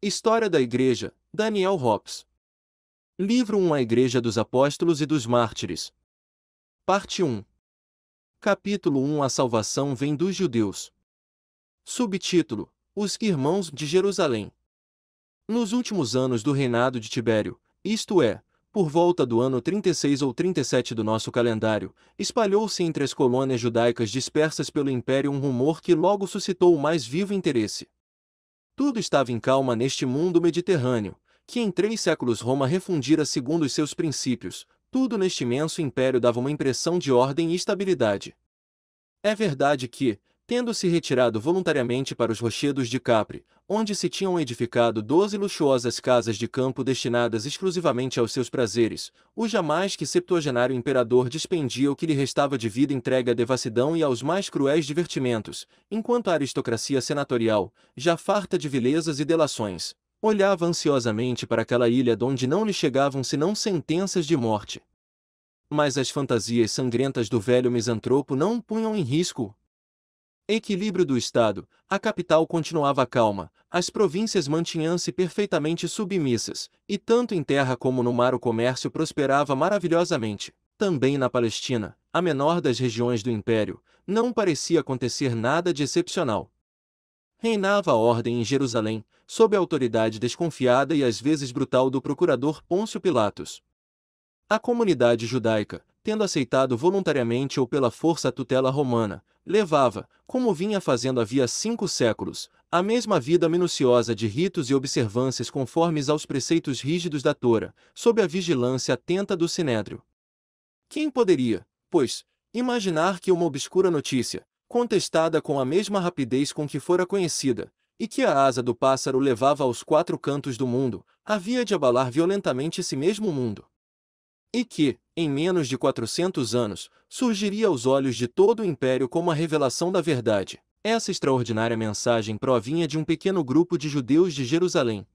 História da Igreja, Daniel Hobbes. Livro 1 A Igreja dos Apóstolos e dos Mártires. Parte 1. Capítulo 1 A salvação vem dos judeus. Subtítulo: Os irmãos de Jerusalém. Nos últimos anos do reinado de Tibério, isto é, por volta do ano 36 ou 37 do nosso calendário, espalhou-se entre as colônias judaicas dispersas pelo império um rumor que logo suscitou o mais vivo interesse. Tudo estava em calma neste mundo mediterrâneo, que em três séculos Roma refundira segundo os seus princípios, tudo neste imenso império dava uma impressão de ordem e estabilidade. É verdade que, tendo se retirado voluntariamente para os rochedos de Capri, onde se tinham edificado doze luxuosas casas de campo destinadas exclusivamente aos seus prazeres, o jamais que septuagenário imperador dispendia o que lhe restava de vida entregue à devassidão e aos mais cruéis divertimentos, enquanto a aristocracia senatorial, já farta de vilezas e delações, olhava ansiosamente para aquela ilha de onde não lhe chegavam senão sentenças de morte. Mas as fantasias sangrentas do velho misantropo não punham em risco, Equilíbrio do Estado. A capital continuava calma, as províncias mantinham-se perfeitamente submissas, e tanto em terra como no mar o comércio prosperava maravilhosamente. Também na Palestina, a menor das regiões do Império, não parecia acontecer nada de excepcional. Reinava a ordem em Jerusalém, sob a autoridade desconfiada e às vezes brutal do procurador Pôncio Pilatos. A comunidade judaica, tendo aceitado voluntariamente ou pela força a tutela romana, levava, como vinha fazendo havia cinco séculos, a mesma vida minuciosa de ritos e observâncias conformes aos preceitos rígidos da Tora, sob a vigilância atenta do Sinédrio. Quem poderia, pois, imaginar que uma obscura notícia, contestada com a mesma rapidez com que fora conhecida, e que a asa do pássaro levava aos quatro cantos do mundo, havia de abalar violentamente esse mesmo mundo. E que, em menos de 400 anos, surgiria aos olhos de todo o império como a revelação da verdade. Essa extraordinária mensagem provinha de um pequeno grupo de judeus de Jerusalém.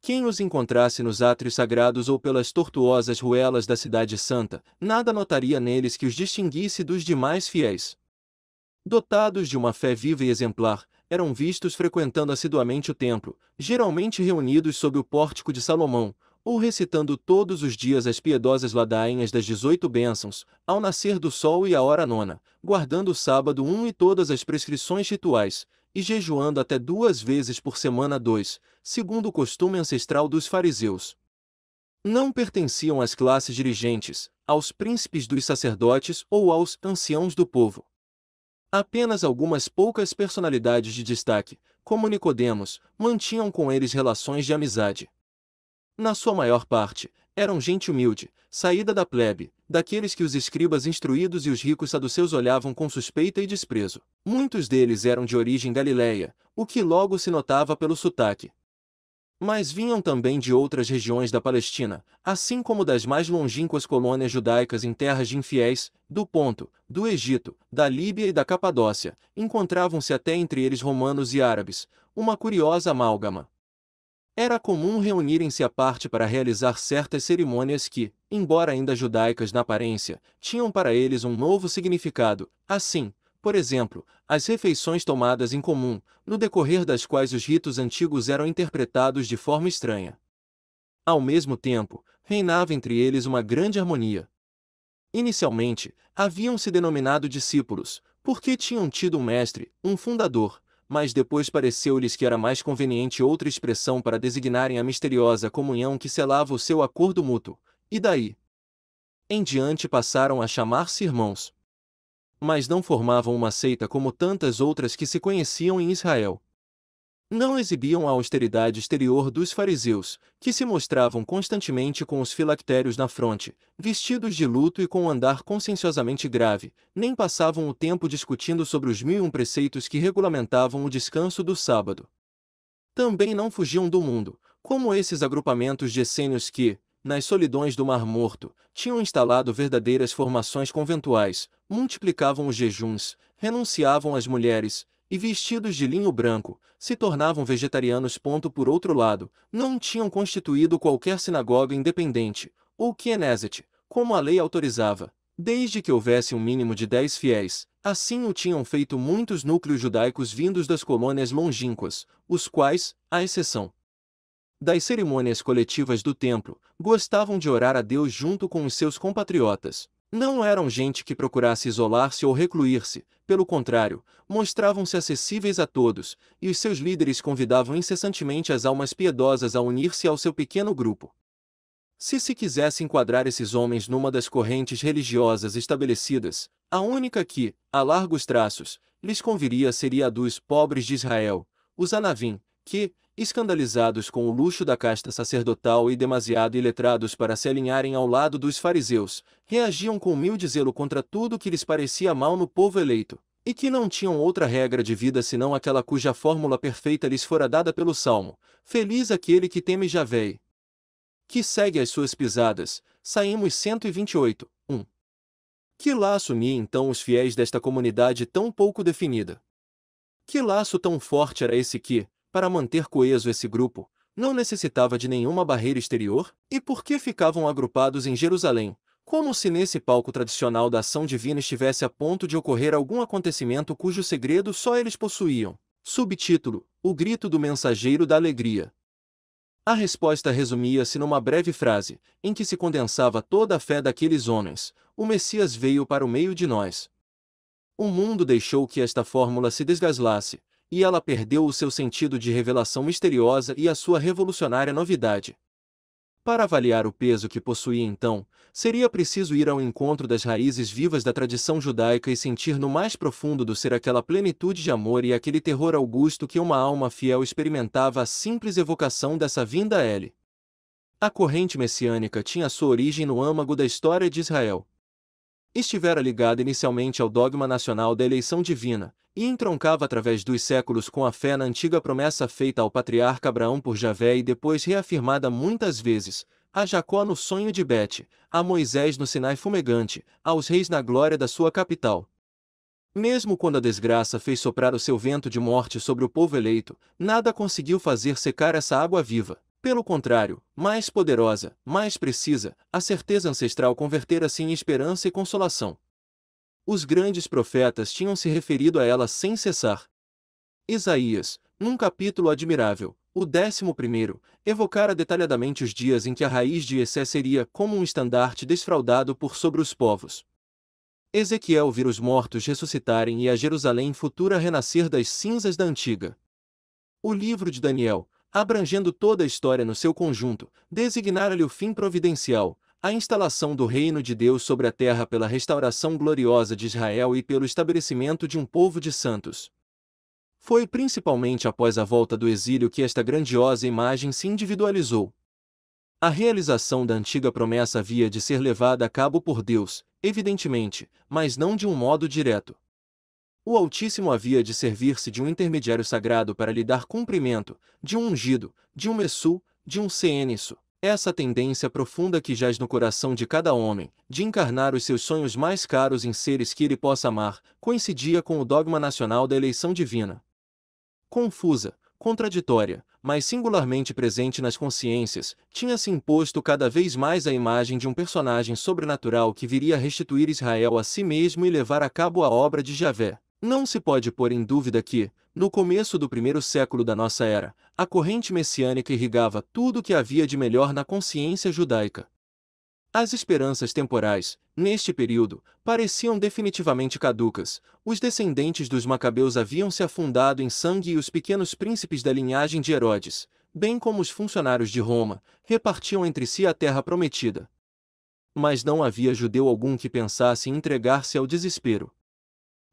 Quem os encontrasse nos átrios sagrados ou pelas tortuosas ruelas da Cidade Santa, nada notaria neles que os distinguisse dos demais fiéis. Dotados de uma fé viva e exemplar, eram vistos frequentando assiduamente o templo, geralmente reunidos sob o pórtico de Salomão, ou recitando todos os dias as piedosas ladainhas das dezoito bênçãos, ao nascer do sol e à hora nona, guardando o sábado um e todas as prescrições rituais, e jejuando até duas vezes por semana dois, segundo o costume ancestral dos fariseus. Não pertenciam às classes dirigentes, aos príncipes dos sacerdotes ou aos anciãos do povo. Apenas algumas poucas personalidades de destaque, como Nicodemos, mantinham com eles relações de amizade. Na sua maior parte, eram gente humilde, saída da plebe, daqueles que os escribas instruídos e os ricos saduceus olhavam com suspeita e desprezo. Muitos deles eram de origem galileia, o que logo se notava pelo sotaque. Mas vinham também de outras regiões da Palestina, assim como das mais longínquas colônias judaicas em terras de infiéis, do Ponto, do Egito, da Líbia e da Capadócia, encontravam-se até entre eles romanos e árabes, uma curiosa amálgama. Era comum reunirem-se à parte para realizar certas cerimônias que, embora ainda judaicas na aparência, tinham para eles um novo significado. Assim, por exemplo, as refeições tomadas em comum, no decorrer das quais os ritos antigos eram interpretados de forma estranha. Ao mesmo tempo, reinava entre eles uma grande harmonia. Inicialmente, haviam se denominado discípulos, porque tinham tido um mestre, um fundador, mas depois pareceu-lhes que era mais conveniente outra expressão para designarem a misteriosa comunhão que selava o seu acordo mútuo, e daí em diante passaram a chamar-se irmãos. Mas não formavam uma seita como tantas outras que se conheciam em Israel, não exibiam a austeridade exterior dos fariseus, que se mostravam constantemente com os filactérios na fronte, vestidos de luto e com um andar conscienciosamente grave, nem passavam o tempo discutindo sobre os mil e um preceitos que regulamentavam o descanso do sábado. Também não fugiam do mundo, como esses agrupamentos de essênios que, nas solidões do Mar Morto, tinham instalado verdadeiras formações conventuais, multiplicavam os jejuns, renunciavam às mulheres, e vestidos de linho branco, se tornavam vegetarianos. Por outro lado, não tinham constituído qualquer sinagoga independente, ou Kieneset, como a lei autorizava, desde que houvesse um mínimo de dez fiéis. Assim o tinham feito muitos núcleos judaicos vindos das colônias longínquas, os quais, à exceção das cerimônias coletivas do templo, gostavam de orar a Deus junto com os seus compatriotas, não eram gente que procurasse isolar-se ou recluir-se, pelo contrário, mostravam-se acessíveis a todos, e os seus líderes convidavam incessantemente as almas piedosas a unir-se ao seu pequeno grupo. Se se quisesse enquadrar esses homens numa das correntes religiosas estabelecidas, a única que, a largos traços, lhes conviria seria a dos pobres de Israel, os Anavim, que, escandalizados com o luxo da casta sacerdotal e demasiado iletrados para se alinharem ao lado dos fariseus, reagiam com humilde zelo contra tudo que lhes parecia mal no povo eleito, e que não tinham outra regra de vida senão aquela cuja fórmula perfeita lhes fora dada pelo Salmo: Feliz aquele que teme Javé, que segue as suas pisadas. Saímos 128, 1. Que laço unia então os fiéis desta comunidade tão pouco definida? Que laço tão forte era esse que, para manter coeso esse grupo, não necessitava de nenhuma barreira exterior, e por que ficavam agrupados em Jerusalém, como se nesse palco tradicional da ação divina estivesse a ponto de ocorrer algum acontecimento cujo segredo só eles possuíam. Subtítulo: O Grito do Mensageiro da Alegria. A resposta resumia-se numa breve frase, em que se condensava toda a fé daqueles homens: O Messias veio para o meio de nós. O mundo deixou que esta fórmula se desgaslasse, e ela perdeu o seu sentido de revelação misteriosa e a sua revolucionária novidade. Para avaliar o peso que possuía então, seria preciso ir ao encontro das raízes vivas da tradição judaica e sentir no mais profundo do ser aquela plenitude de amor e aquele terror augusto que uma alma fiel experimentava à simples evocação dessa vinda a ele. A corrente messiânica tinha sua origem no âmago da história de Israel, estivera ligada inicialmente ao dogma nacional da eleição divina, e entroncava através dos séculos com a fé na antiga promessa feita ao patriarca Abraão por Javé e depois reafirmada muitas vezes, a Jacó no sonho de Bete, a Moisés no Sinai fumegante, aos reis na glória da sua capital. Mesmo quando a desgraça fez soprar o seu vento de morte sobre o povo eleito, nada conseguiu fazer secar essa água viva. Pelo contrário, mais poderosa, mais precisa, a certeza ancestral convertera-se em esperança e consolação. Os grandes profetas tinham se referido a ela sem cessar. Isaías, num capítulo admirável, o décimo primeiro, evocara detalhadamente os dias em que a raiz de Essé seria como um estandarte desfraudado por sobre os povos. Ezequiel vira os mortos ressuscitarem e a Jerusalém futura renascer das cinzas da antiga. O livro de Daniel, abrangendo toda a história no seu conjunto, designara-lhe o fim providencial, a instalação do reino de Deus sobre a terra pela restauração gloriosa de Israel e pelo estabelecimento de um povo de santos. Foi principalmente após a volta do exílio que esta grandiosa imagem se individualizou. A realização da antiga promessa havia de ser levada a cabo por Deus, evidentemente, mas não de um modo direto o Altíssimo havia de servir-se de um intermediário sagrado para lhe dar cumprimento, de um ungido, de um messu, de um ciênisso. Essa tendência profunda que jaz no coração de cada homem, de encarnar os seus sonhos mais caros em seres que ele possa amar, coincidia com o dogma nacional da eleição divina. Confusa, contraditória, mas singularmente presente nas consciências, tinha-se imposto cada vez mais a imagem de um personagem sobrenatural que viria restituir Israel a si mesmo e levar a cabo a obra de Javé. Não se pode pôr em dúvida que, no começo do primeiro século da nossa era, a corrente messiânica irrigava tudo o que havia de melhor na consciência judaica. As esperanças temporais, neste período, pareciam definitivamente caducas. Os descendentes dos Macabeus haviam se afundado em sangue e os pequenos príncipes da linhagem de Herodes, bem como os funcionários de Roma, repartiam entre si a terra prometida. Mas não havia judeu algum que pensasse em entregar-se ao desespero.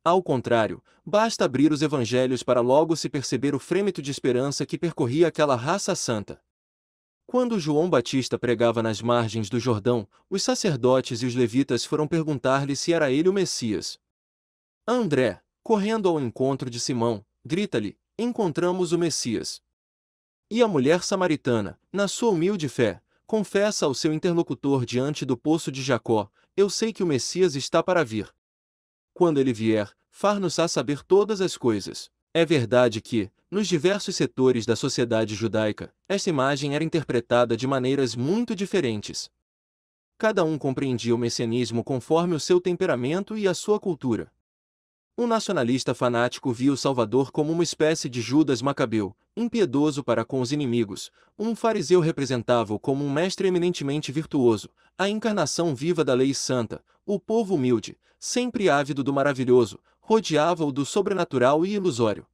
Ao contrário, basta abrir os evangelhos para logo se perceber o frêmito de esperança que percorria aquela raça santa. Quando João Batista pregava nas margens do Jordão, os sacerdotes e os levitas foram perguntar-lhe se era ele o Messias. André, correndo ao encontro de Simão, grita-lhe: Encontramos o Messias. E a mulher samaritana, na sua humilde fé, confessa ao seu interlocutor diante do poço de Jacó: Eu sei que o Messias está para vir quando ele vier, far-nos-á saber todas as coisas. É verdade que, nos diversos setores da sociedade judaica, esta imagem era interpretada de maneiras muito diferentes. Cada um compreendia o messianismo conforme o seu temperamento e a sua cultura. Um nacionalista fanático via o Salvador como uma espécie de Judas Macabeu, impiedoso para com os inimigos. Um fariseu representava-o como um mestre eminentemente virtuoso, a encarnação viva da lei santa. O povo humilde, sempre ávido do maravilhoso, rodeava-o do sobrenatural e ilusório.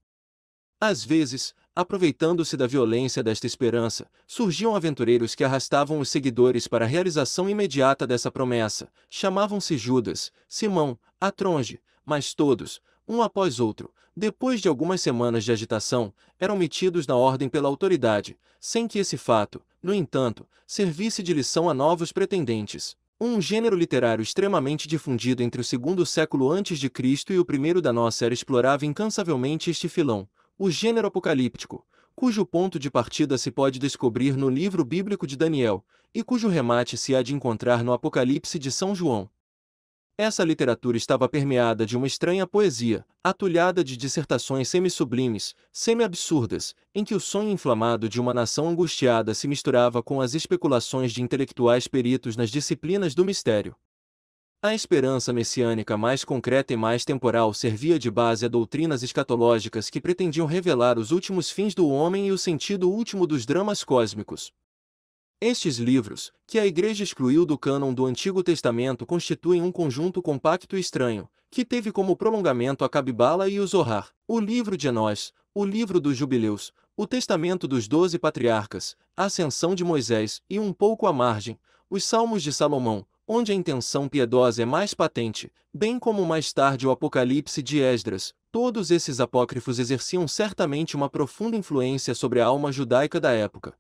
Às vezes, aproveitando-se da violência desta esperança, surgiam aventureiros que arrastavam os seguidores para a realização imediata dessa promessa. Chamavam-se Judas, Simão, Atronge, mas todos, um após outro, depois de algumas semanas de agitação, eram metidos na ordem pela autoridade, sem que esse fato, no entanto, servisse de lição a novos pretendentes. Um gênero literário extremamente difundido entre o segundo século antes de Cristo e o primeiro da nossa era explorava incansavelmente este filão, o gênero apocalíptico, cujo ponto de partida se pode descobrir no livro bíblico de Daniel, e cujo remate se há de encontrar no Apocalipse de São João. Essa literatura estava permeada de uma estranha poesia, atulhada de dissertações semi-sublimes, semi-absurdas, em que o sonho inflamado de uma nação angustiada se misturava com as especulações de intelectuais peritos nas disciplinas do mistério. A esperança messiânica mais concreta e mais temporal servia de base a doutrinas escatológicas que pretendiam revelar os últimos fins do homem e o sentido último dos dramas cósmicos. Estes livros, que a Igreja excluiu do cânon do Antigo Testamento, constituem um conjunto compacto e estranho, que teve como prolongamento a Cabibala e o Zohar, o livro de Enós, o livro dos Jubileus, o Testamento dos Doze Patriarcas, a Ascensão de Moisés e, um pouco à margem, os Salmos de Salomão, onde a intenção piedosa é mais patente, bem como mais tarde o Apocalipse de Esdras. Todos esses apócrifos exerciam certamente uma profunda influência sobre a alma judaica da época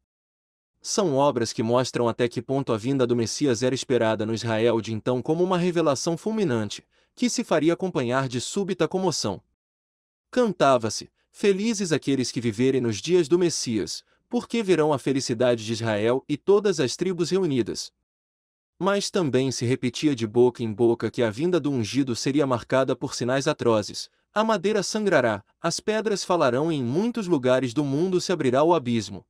são obras que mostram até que ponto a vinda do Messias era esperada no Israel de então como uma revelação fulminante, que se faria acompanhar de súbita comoção. Cantava-se: Felizes aqueles que viverem nos dias do Messias, porque verão a felicidade de Israel e todas as tribos reunidas. Mas também se repetia de boca em boca que a vinda do ungido seria marcada por sinais atrozes: a madeira sangrará, as pedras falarão e em muitos lugares do mundo se abrirá o abismo.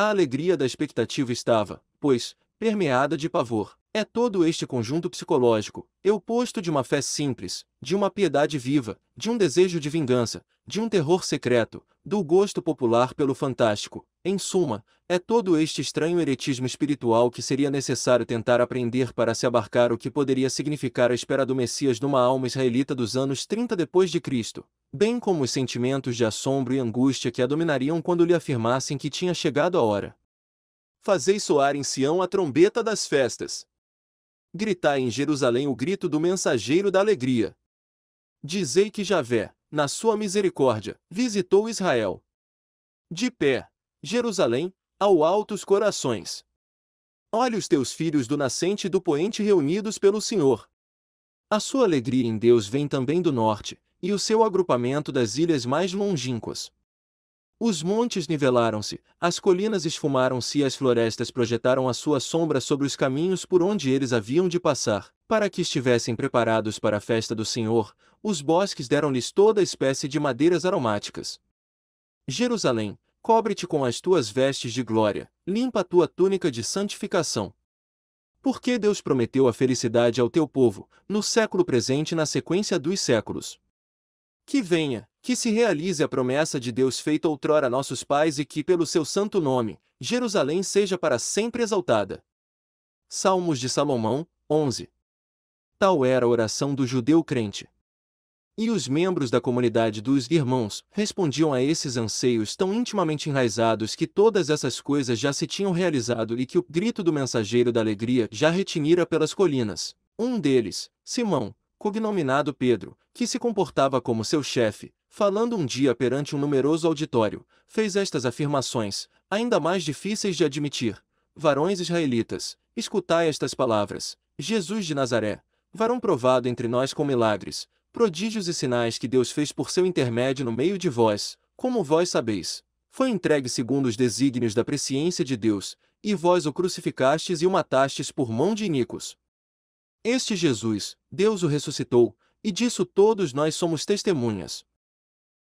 A alegria da expectativa estava, pois, permeada de pavor. É todo este conjunto psicológico, eu oposto de uma fé simples, de uma piedade viva, de um desejo de vingança, de um terror secreto, do gosto popular pelo fantástico. Em suma, é todo este estranho eretismo espiritual que seria necessário tentar aprender para se abarcar o que poderia significar a espera do Messias numa alma israelita dos anos 30 depois de Cristo, bem como os sentimentos de assombro e angústia que a dominariam quando lhe afirmassem que tinha chegado a hora. Fazei soar em Sião a trombeta das festas, gritai em Jerusalém o grito do mensageiro da alegria. Dizei que Javé, na sua misericórdia, visitou Israel. De pé, Jerusalém, ao alto os corações. Olhe os teus filhos do nascente e do poente reunidos pelo Senhor. A sua alegria em Deus vem também do norte, e o seu agrupamento das ilhas mais longínquas. Os montes nivelaram-se, as colinas esfumaram-se e as florestas projetaram a sua sombra sobre os caminhos por onde eles haviam de passar. Para que estivessem preparados para a festa do Senhor, os bosques deram-lhes toda espécie de madeiras aromáticas. Jerusalém, cobre-te com as tuas vestes de glória, limpa a tua túnica de santificação. Porque Deus prometeu a felicidade ao teu povo, no século presente e na sequência dos séculos. Que venha, que se realize a promessa de Deus feita outrora a nossos pais e que, pelo seu santo nome, Jerusalém seja para sempre exaltada. Salmos de Salomão, 11. Tal era a oração do judeu crente. E os membros da comunidade dos irmãos respondiam a esses anseios tão intimamente enraizados que todas essas coisas já se tinham realizado e que o grito do mensageiro da alegria já retinira pelas colinas. Um deles, Simão, cognominado Pedro, que se comportava como seu chefe, falando um dia perante um numeroso auditório, fez estas afirmações, ainda mais difíceis de admitir. Varões israelitas, escutai estas palavras. Jesus de Nazaré, varão provado entre nós com milagres, prodígios e sinais que Deus fez por seu intermédio no meio de vós, como vós sabeis. Foi entregue segundo os desígnios da presciência de Deus, e vós o crucificastes e o matastes por mão de iníquos. Este Jesus, Deus o ressuscitou, e disso todos nós somos testemunhas.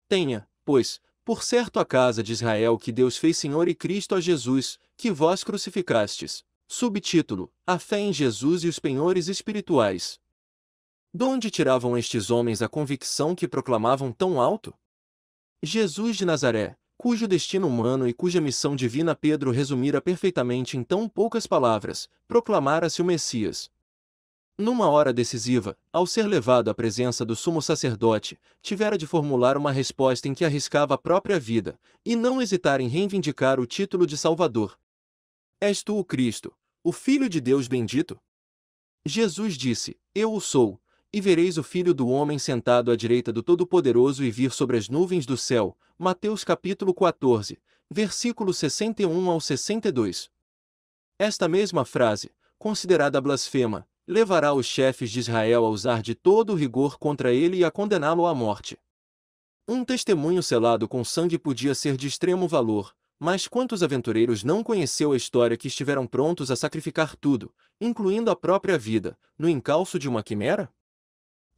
Tenha, pois, por certo a casa de Israel que Deus fez Senhor e Cristo a Jesus, que vós crucificastes. Subtítulo: A fé em Jesus e os penhores espirituais. De onde tiravam estes homens a convicção que proclamavam tão alto? Jesus de Nazaré, cujo destino humano e cuja missão divina Pedro resumira perfeitamente em tão poucas palavras, proclamara-se o Messias, numa hora decisiva, ao ser levado à presença do sumo sacerdote, tivera de formular uma resposta em que arriscava a própria vida, e não hesitar em reivindicar o título de Salvador. És tu o Cristo, o Filho de Deus bendito? Jesus disse: Eu o sou, e vereis o Filho do Homem sentado à direita do Todo-Poderoso e vir sobre as nuvens do céu. Mateus capítulo 14, versículo 61 ao 62. Esta mesma frase, considerada blasfema, levará os chefes de Israel a usar de todo o rigor contra ele e a condená-lo à morte. Um testemunho selado com sangue podia ser de extremo valor, mas quantos aventureiros não conheceu a história que estiveram prontos a sacrificar tudo, incluindo a própria vida, no encalço de uma quimera?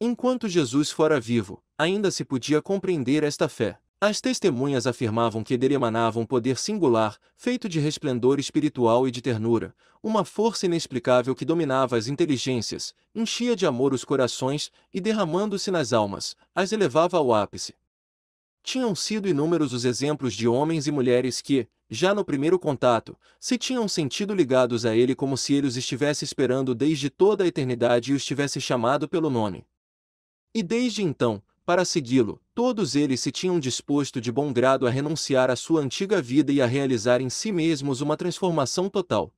Enquanto Jesus fora vivo, ainda se podia compreender esta fé, as testemunhas afirmavam que dele emanava um poder singular, feito de resplendor espiritual e de ternura, uma força inexplicável que dominava as inteligências, enchia de amor os corações e, derramando-se nas almas, as elevava ao ápice. Tinham sido inúmeros os exemplos de homens e mulheres que, já no primeiro contato, se tinham sentido ligados a ele como se ele os estivesse esperando desde toda a eternidade e os tivesse chamado pelo nome. E desde então, para segui-lo, todos eles se tinham disposto de bom grado a renunciar à sua antiga vida e a realizar em si mesmos uma transformação total.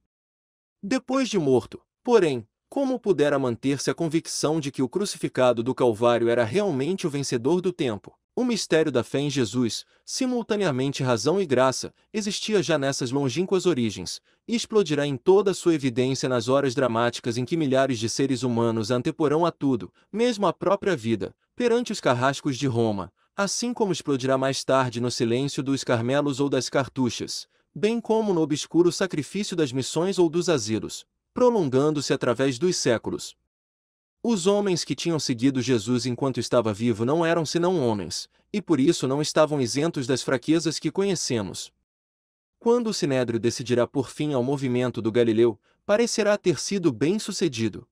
Depois de morto, porém, como pudera manter-se a convicção de que o crucificado do Calvário era realmente o vencedor do tempo? O mistério da fé em Jesus, simultaneamente razão e graça, existia já nessas longínquas origens, e explodirá em toda sua evidência nas horas dramáticas em que milhares de seres humanos anteporão a tudo, mesmo a própria vida, perante os carrascos de Roma, assim como explodirá mais tarde no silêncio dos carmelos ou das cartuchas, bem como no obscuro sacrifício das missões ou dos asilos, prolongando-se através dos séculos. Os homens que tinham seguido Jesus enquanto estava vivo não eram senão homens, e por isso não estavam isentos das fraquezas que conhecemos. Quando o Sinédrio decidirá por fim ao movimento do Galileu, parecerá ter sido bem sucedido.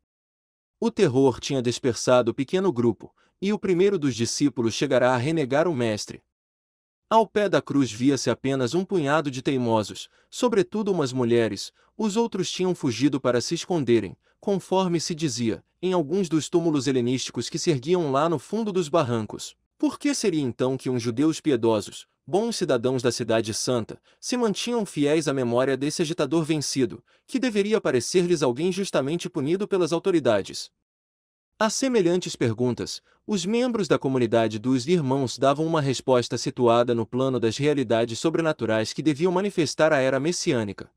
O terror tinha dispersado o pequeno grupo, e o primeiro dos discípulos chegará a renegar o Mestre. Ao pé da cruz via-se apenas um punhado de teimosos, sobretudo umas mulheres, os outros tinham fugido para se esconderem, conforme se dizia, em alguns dos túmulos helenísticos que se erguiam lá no fundo dos barrancos. Por que seria então que uns judeus piedosos, bons cidadãos da Cidade Santa, se mantinham fiéis à memória desse agitador vencido, que deveria parecer-lhes alguém justamente punido pelas autoridades? A semelhantes perguntas, os membros da comunidade dos irmãos davam uma resposta situada no plano das realidades sobrenaturais que deviam manifestar a era messiânica.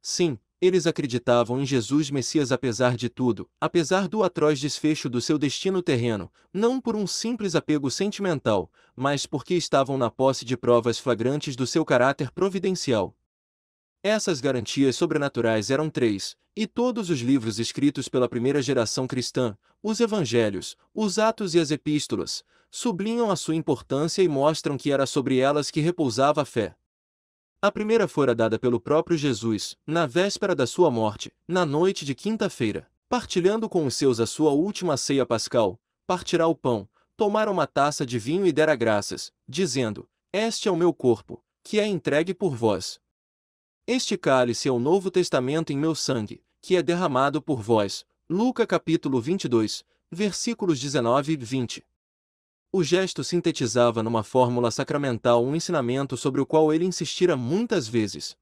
Sim, eles acreditavam em Jesus Messias apesar de tudo, apesar do atroz desfecho do seu destino terreno, não por um simples apego sentimental, mas porque estavam na posse de provas flagrantes do seu caráter providencial. Essas garantias sobrenaturais eram três, e todos os livros escritos pela primeira geração cristã, os evangelhos, os atos e as epístolas, sublinham a sua importância e mostram que era sobre elas que repousava a fé. A primeira fora dada pelo próprio Jesus, na véspera da sua morte, na noite de quinta-feira. Partilhando com os seus a sua última ceia pascal, partirá o pão, tomará uma taça de vinho e dera graças, dizendo: Este é o meu corpo, que é entregue por vós. Este cálice é o Novo Testamento em meu sangue, que é derramado por vós. Lucas capítulo 22, versículos 19 e 20. O gesto sintetizava numa fórmula sacramental um ensinamento sobre o qual ele insistira muitas vezes.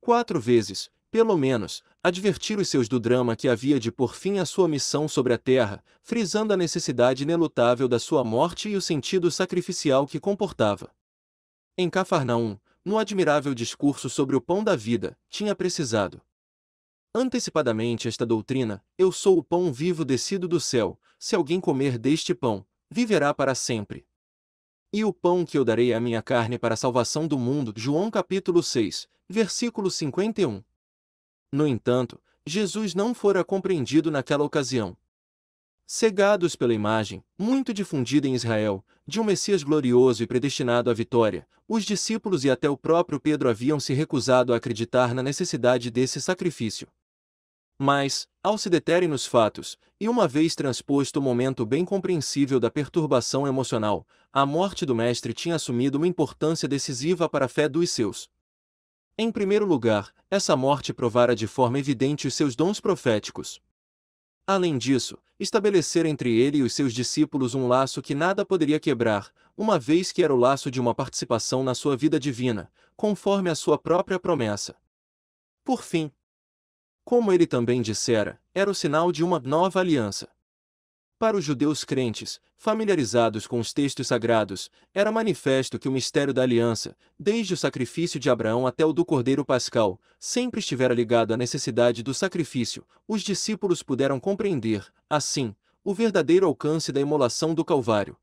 Quatro vezes, pelo menos, advertir os seus do drama que havia de por fim a sua missão sobre a terra, frisando a necessidade inelutável da sua morte e o sentido sacrificial que comportava. Em Cafarnaum, no admirável discurso sobre o pão da vida, tinha precisado. Antecipadamente esta doutrina, eu sou o pão vivo descido do céu, se alguém comer deste pão, viverá para sempre. E o pão que eu darei é a minha carne para a salvação do mundo. João capítulo 6, versículo 51. No entanto, Jesus não fora compreendido naquela ocasião. Cegados pela imagem, muito difundida em Israel, de um Messias glorioso e predestinado à vitória, os discípulos e até o próprio Pedro haviam se recusado a acreditar na necessidade desse sacrifício. Mas, ao se deterem nos fatos, e uma vez transposto o momento bem compreensível da perturbação emocional, a morte do mestre tinha assumido uma importância decisiva para a fé dos seus. Em primeiro lugar, essa morte provara de forma evidente os seus dons proféticos. Além disso, estabelecer entre ele e os seus discípulos um laço que nada poderia quebrar, uma vez que era o laço de uma participação na sua vida divina, conforme a sua própria promessa. Por fim, como ele também dissera, era o sinal de uma nova aliança. Para os judeus crentes, familiarizados com os textos sagrados, era manifesto que o mistério da aliança, desde o sacrifício de Abraão até o do Cordeiro Pascal, sempre estivera ligado à necessidade do sacrifício. Os discípulos puderam compreender, assim, o verdadeiro alcance da imolação do Calvário.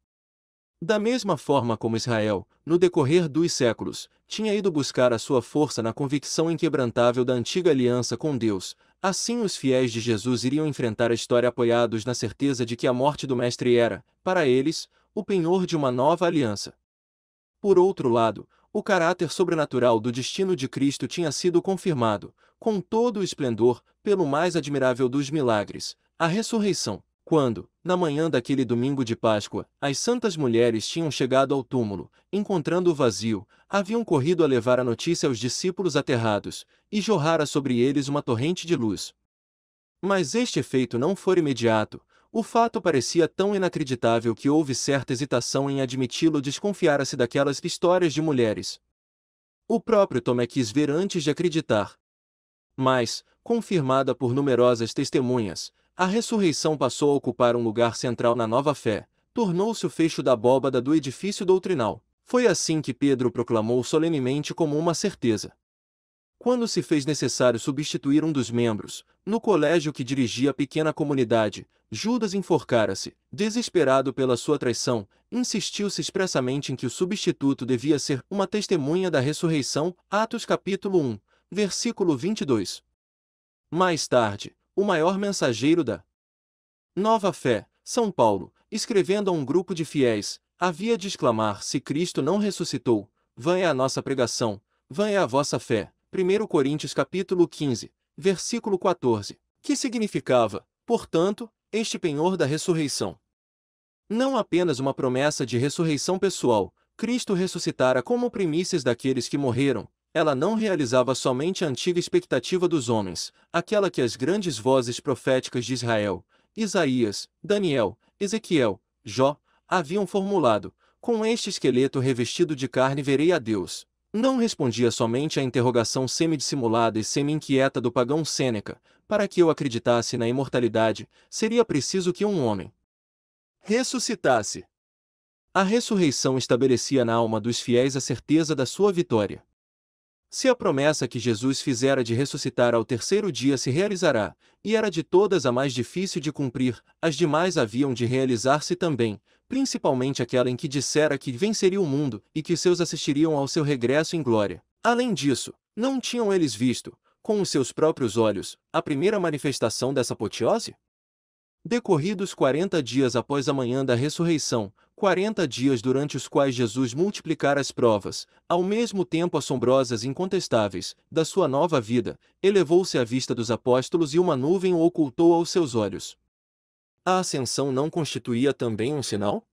Da mesma forma como Israel, no decorrer dos séculos, tinha ido buscar a sua força na convicção inquebrantável da antiga aliança com Deus, assim os fiéis de Jesus iriam enfrentar a história apoiados na certeza de que a morte do Mestre era, para eles, o penhor de uma nova aliança. Por outro lado, o caráter sobrenatural do destino de Cristo tinha sido confirmado, com todo o esplendor, pelo mais admirável dos milagres, a ressurreição. Quando, na manhã daquele domingo de Páscoa, as santas mulheres tinham chegado ao túmulo, encontrando-o vazio, haviam corrido a levar a notícia aos discípulos aterrados, e jorrara sobre eles uma torrente de luz. Mas este efeito não foi imediato, o fato parecia tão inacreditável que houve certa hesitação em admiti-lo desconfiara-se daquelas histórias de mulheres. O próprio Tomé quis ver antes de acreditar. Mas, confirmada por numerosas testemunhas, a ressurreição passou a ocupar um lugar central na nova fé, tornou-se o fecho da abóbada do edifício doutrinal. Foi assim que Pedro proclamou solenemente como uma certeza. Quando se fez necessário substituir um dos membros, no colégio que dirigia a pequena comunidade, Judas enforcara-se, desesperado pela sua traição, insistiu-se expressamente em que o substituto devia ser uma testemunha da ressurreição, Atos capítulo 1, versículo 22. Mais tarde, o maior mensageiro da Nova Fé, São Paulo, escrevendo a um grupo de fiéis, havia de exclamar: Se Cristo não ressuscitou, vã é a nossa pregação, vã é a vossa fé. 1 Coríntios capítulo 15, versículo 14, que significava, portanto, este penhor da ressurreição. Não apenas uma promessa de ressurreição pessoal, Cristo ressuscitara como primícias daqueles que morreram, ela não realizava somente a antiga expectativa dos homens, aquela que as grandes vozes proféticas de Israel, Isaías, Daniel, Ezequiel, Jó, haviam formulado: com este esqueleto revestido de carne verei a Deus. Não respondia somente à interrogação semidissimulada e semi-inquieta do pagão Sêneca, para que eu acreditasse na imortalidade, seria preciso que um homem ressuscitasse. A ressurreição estabelecia na alma dos fiéis a certeza da sua vitória. Se a promessa que Jesus fizera de ressuscitar ao terceiro dia se realizará, e era de todas a mais difícil de cumprir, as demais haviam de realizar-se também, principalmente aquela em que dissera que venceria o mundo e que seus assistiriam ao seu regresso em glória. Além disso, não tinham eles visto, com os seus próprios olhos, a primeira manifestação dessa apoteose? Decorridos quarenta dias após a manhã da ressurreição, quarenta dias durante os quais Jesus multiplicara as provas, ao mesmo tempo assombrosas e incontestáveis, da sua nova vida, elevou-se à vista dos apóstolos e uma nuvem o ocultou aos seus olhos. A ascensão não constituía também um sinal?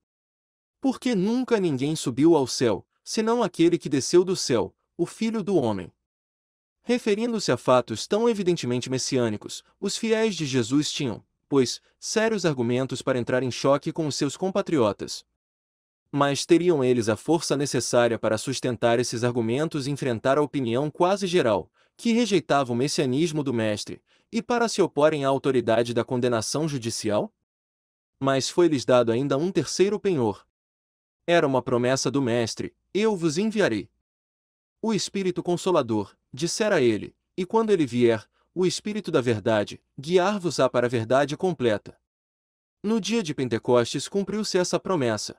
Porque nunca ninguém subiu ao céu, senão aquele que desceu do céu, o Filho do Homem. Referindo-se a fatos tão evidentemente messiânicos, os fiéis de Jesus tinham, pois, sérios argumentos para entrar em choque com os seus compatriotas. Mas teriam eles a força necessária para sustentar esses argumentos e enfrentar a opinião quase geral, que rejeitava o messianismo do Mestre, e para se oporem à autoridade da condenação judicial? Mas foi-lhes dado ainda um terceiro penhor. Era uma promessa do Mestre: Eu vos enviarei. O Espírito Consolador, dissera ele, e quando ele vier, o Espírito da Verdade, guiar-vos-á para a verdade completa. No dia de Pentecostes cumpriu-se essa promessa.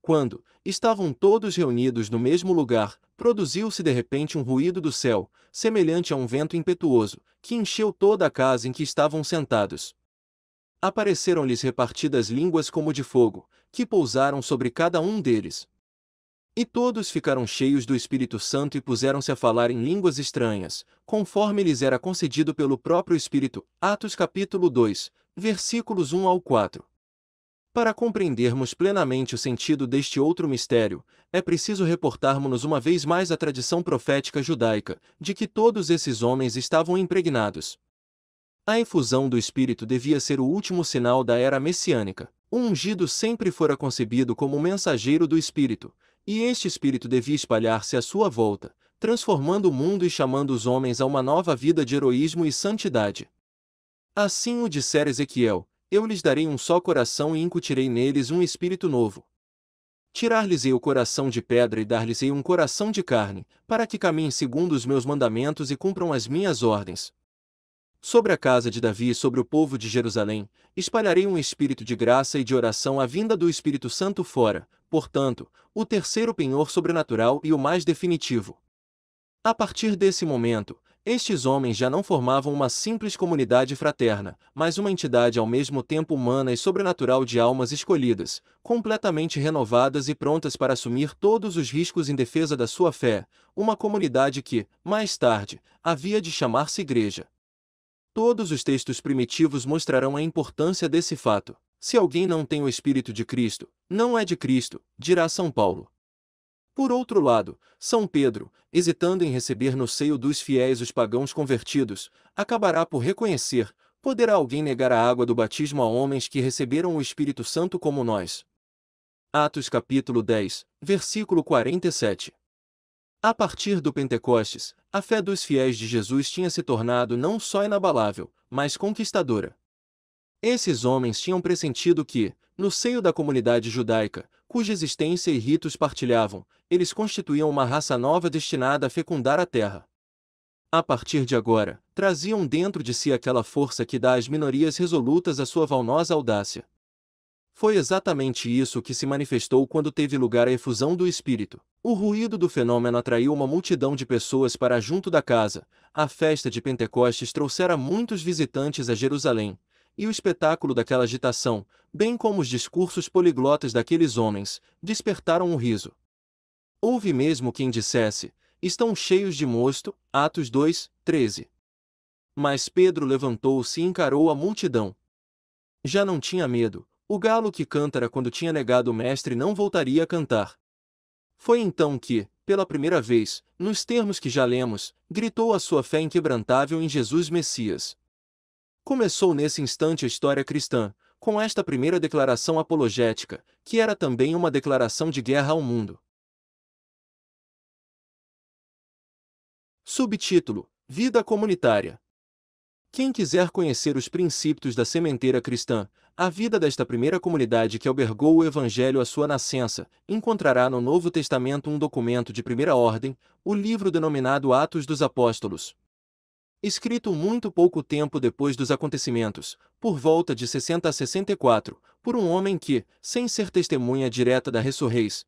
Quando estavam todos reunidos no mesmo lugar, produziu-se de repente um ruído do céu, semelhante a um vento impetuoso, que encheu toda a casa em que estavam sentados. Apareceram-lhes repartidas línguas como de fogo, que pousaram sobre cada um deles. E todos ficaram cheios do Espírito Santo e puseram-se a falar em línguas estranhas, conforme lhes era concedido pelo próprio Espírito. Atos capítulo 2, versículos 1 ao 4. Para compreendermos plenamente o sentido deste outro mistério, é preciso reportarmos-nos uma vez mais à tradição profética judaica, de que todos esses homens estavam impregnados. A infusão do Espírito devia ser o último sinal da era messiânica. O ungido sempre fora concebido como mensageiro do Espírito, e este espírito devia espalhar-se à sua volta, transformando o mundo e chamando os homens a uma nova vida de heroísmo e santidade. Assim o disser Ezequiel: Eu lhes darei um só coração e incutirei neles um espírito novo. Tirar-lhes-ei o coração de pedra e dar-lhes-ei um coração de carne, para que caminhem segundo os meus mandamentos e cumpram as minhas ordens. Sobre a casa de Davi e sobre o povo de Jerusalém, espalharei um espírito de graça e de oração à vinda do Espírito Santo fora, portanto, o terceiro penhor sobrenatural e o mais definitivo. A partir desse momento, estes homens já não formavam uma simples comunidade fraterna, mas uma entidade ao mesmo tempo humana e sobrenatural de almas escolhidas, completamente renovadas e prontas para assumir todos os riscos em defesa da sua fé, uma comunidade que, mais tarde, havia de chamar-se igreja. Todos os textos primitivos mostrarão a importância desse fato. Se alguém não tem o Espírito de Cristo, não é de Cristo, dirá São Paulo. Por outro lado, São Pedro, hesitando em receber no seio dos fiéis os pagãos convertidos, acabará por reconhecer: poderá alguém negar a água do batismo a homens que receberam o Espírito Santo como nós? Atos capítulo 10, versículo 47. A partir do Pentecostes, a fé dos fiéis de Jesus tinha se tornado não só inabalável, mas conquistadora. Esses homens tinham pressentido que, no seio da comunidade judaica, cuja existência e ritos partilhavam, eles constituíam uma raça nova destinada a fecundar a terra. A partir de agora, traziam dentro de si aquela força que dá às minorias resolutas a sua valnosa audácia. Foi exatamente isso que se manifestou quando teve lugar a efusão do espírito. O ruído do fenômeno atraiu uma multidão de pessoas para junto da casa. A festa de Pentecostes trouxera muitos visitantes a Jerusalém, e o espetáculo daquela agitação, bem como os discursos poliglotas daqueles homens, despertaram um riso. Houve mesmo quem dissesse: estão cheios de mosto, Atos 2, 13. Mas Pedro levantou-se e encarou a multidão. Já não tinha medo, o galo que cantara quando tinha negado o mestre não voltaria a cantar. Foi então que, pela primeira vez, nos termos que já lemos, gritou a sua fé inquebrantável em Jesus Messias. Começou nesse instante a história cristã, com esta primeira declaração apologética, que era também uma declaração de guerra ao mundo. Subtítulo: Vida comunitária. Quem quiser conhecer os princípios da sementeira cristã, a vida desta primeira comunidade que albergou o Evangelho à sua nascença, encontrará no Novo Testamento um documento de primeira ordem, o livro denominado Atos dos Apóstolos, escrito muito pouco tempo depois dos acontecimentos, por volta de 60 a 64, por um homem que, sem ser testemunha direta da ressurreição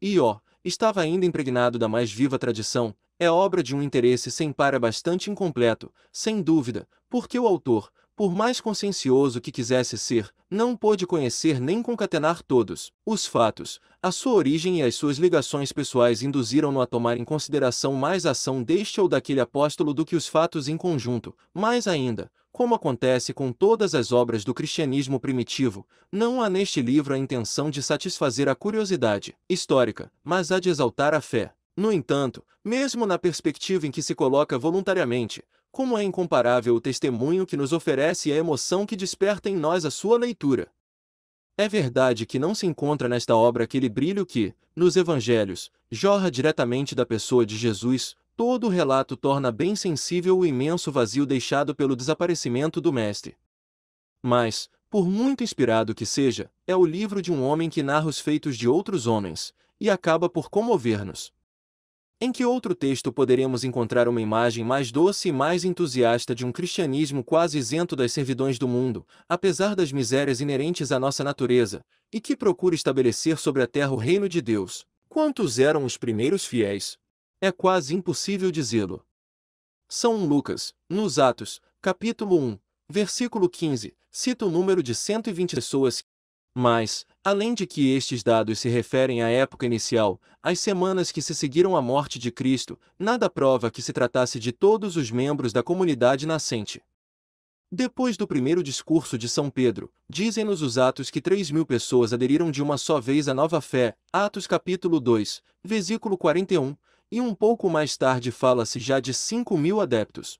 estava ainda impregnado da mais viva tradição, é obra de um interesse sem par é bastante incompleto, sem dúvida, porque o autor, por mais consciencioso que quisesse ser, não pôde conhecer nem concatenar todos. Os fatos, a sua origem e as suas ligações pessoais induziram-no a tomar em consideração mais a ação deste ou daquele apóstolo do que os fatos em conjunto. Mais ainda, como acontece com todas as obras do cristianismo primitivo, não há neste livro a intenção de satisfazer a curiosidade histórica, mas a de exaltar a fé. No entanto, mesmo na perspectiva em que se coloca voluntariamente, como é incomparável o testemunho que nos oferece e a emoção que desperta em nós a sua leitura. É verdade que não se encontra nesta obra aquele brilho que, nos evangelhos, jorra diretamente da pessoa de Jesus, todo o relato torna bem sensível o imenso vazio deixado pelo desaparecimento do Mestre. Mas, por muito inspirado que seja, é o livro de um homem que narra os feitos de outros homens, e acaba por comover-nos, em que outro texto poderemos encontrar uma imagem mais doce e mais entusiasta de um cristianismo quase isento das servidões do mundo, apesar das misérias inerentes à nossa natureza, e que procura estabelecer sobre a terra o reino de Deus? Quantos eram os primeiros fiéis? É quase impossível dizê-lo. São Lucas, nos Atos, capítulo 1, versículo 15, cita o número de 120 pessoas mas, além de que estes dados se referem à época inicial, às semanas que se seguiram à morte de Cristo, nada prova que se tratasse de todos os membros da comunidade nascente. Depois do primeiro discurso de São Pedro, dizem-nos os Atos que 3 mil pessoas aderiram de uma só vez à nova fé, Atos capítulo 2, versículo 41, e um pouco mais tarde fala-se já de 5 mil adeptos.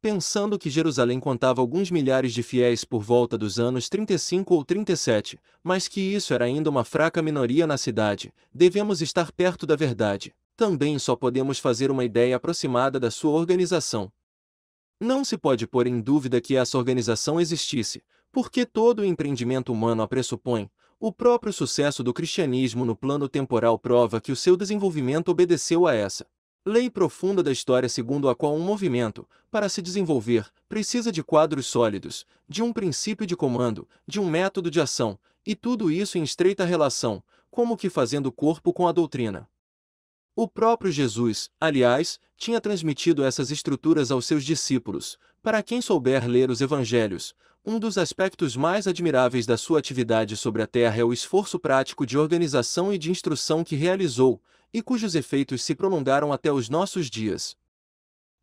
Pensando que Jerusalém contava alguns milhares de fiéis por volta dos anos 35 ou 37, mas que isso era ainda uma fraca minoria na cidade, devemos estar perto da verdade. Também só podemos fazer uma ideia aproximada da sua organização. Não se pode pôr em dúvida que essa organização existisse, porque todo o empreendimento humano a pressupõe. O próprio sucesso do cristianismo no plano temporal prova que o seu desenvolvimento obedeceu a essa. Lei profunda da história segundo a qual um movimento, para se desenvolver, precisa de quadros sólidos, de um princípio de comando, de um método de ação, e tudo isso em estreita relação, como que fazendo corpo com a doutrina. O próprio Jesus, aliás, tinha transmitido essas estruturas aos seus discípulos. Para quem souber ler os evangelhos, um dos aspectos mais admiráveis da sua atividade sobre a Terra é o esforço prático de organização e de instrução que realizou, e cujos efeitos se prolongaram até os nossos dias.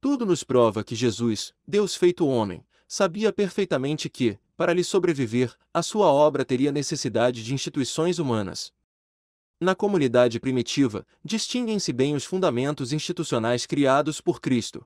Tudo nos prova que Jesus, Deus feito homem, sabia perfeitamente que, para lhe sobreviver, a sua obra teria necessidade de instituições humanas. Na comunidade primitiva, distinguem-se bem os fundamentos institucionais criados por Cristo.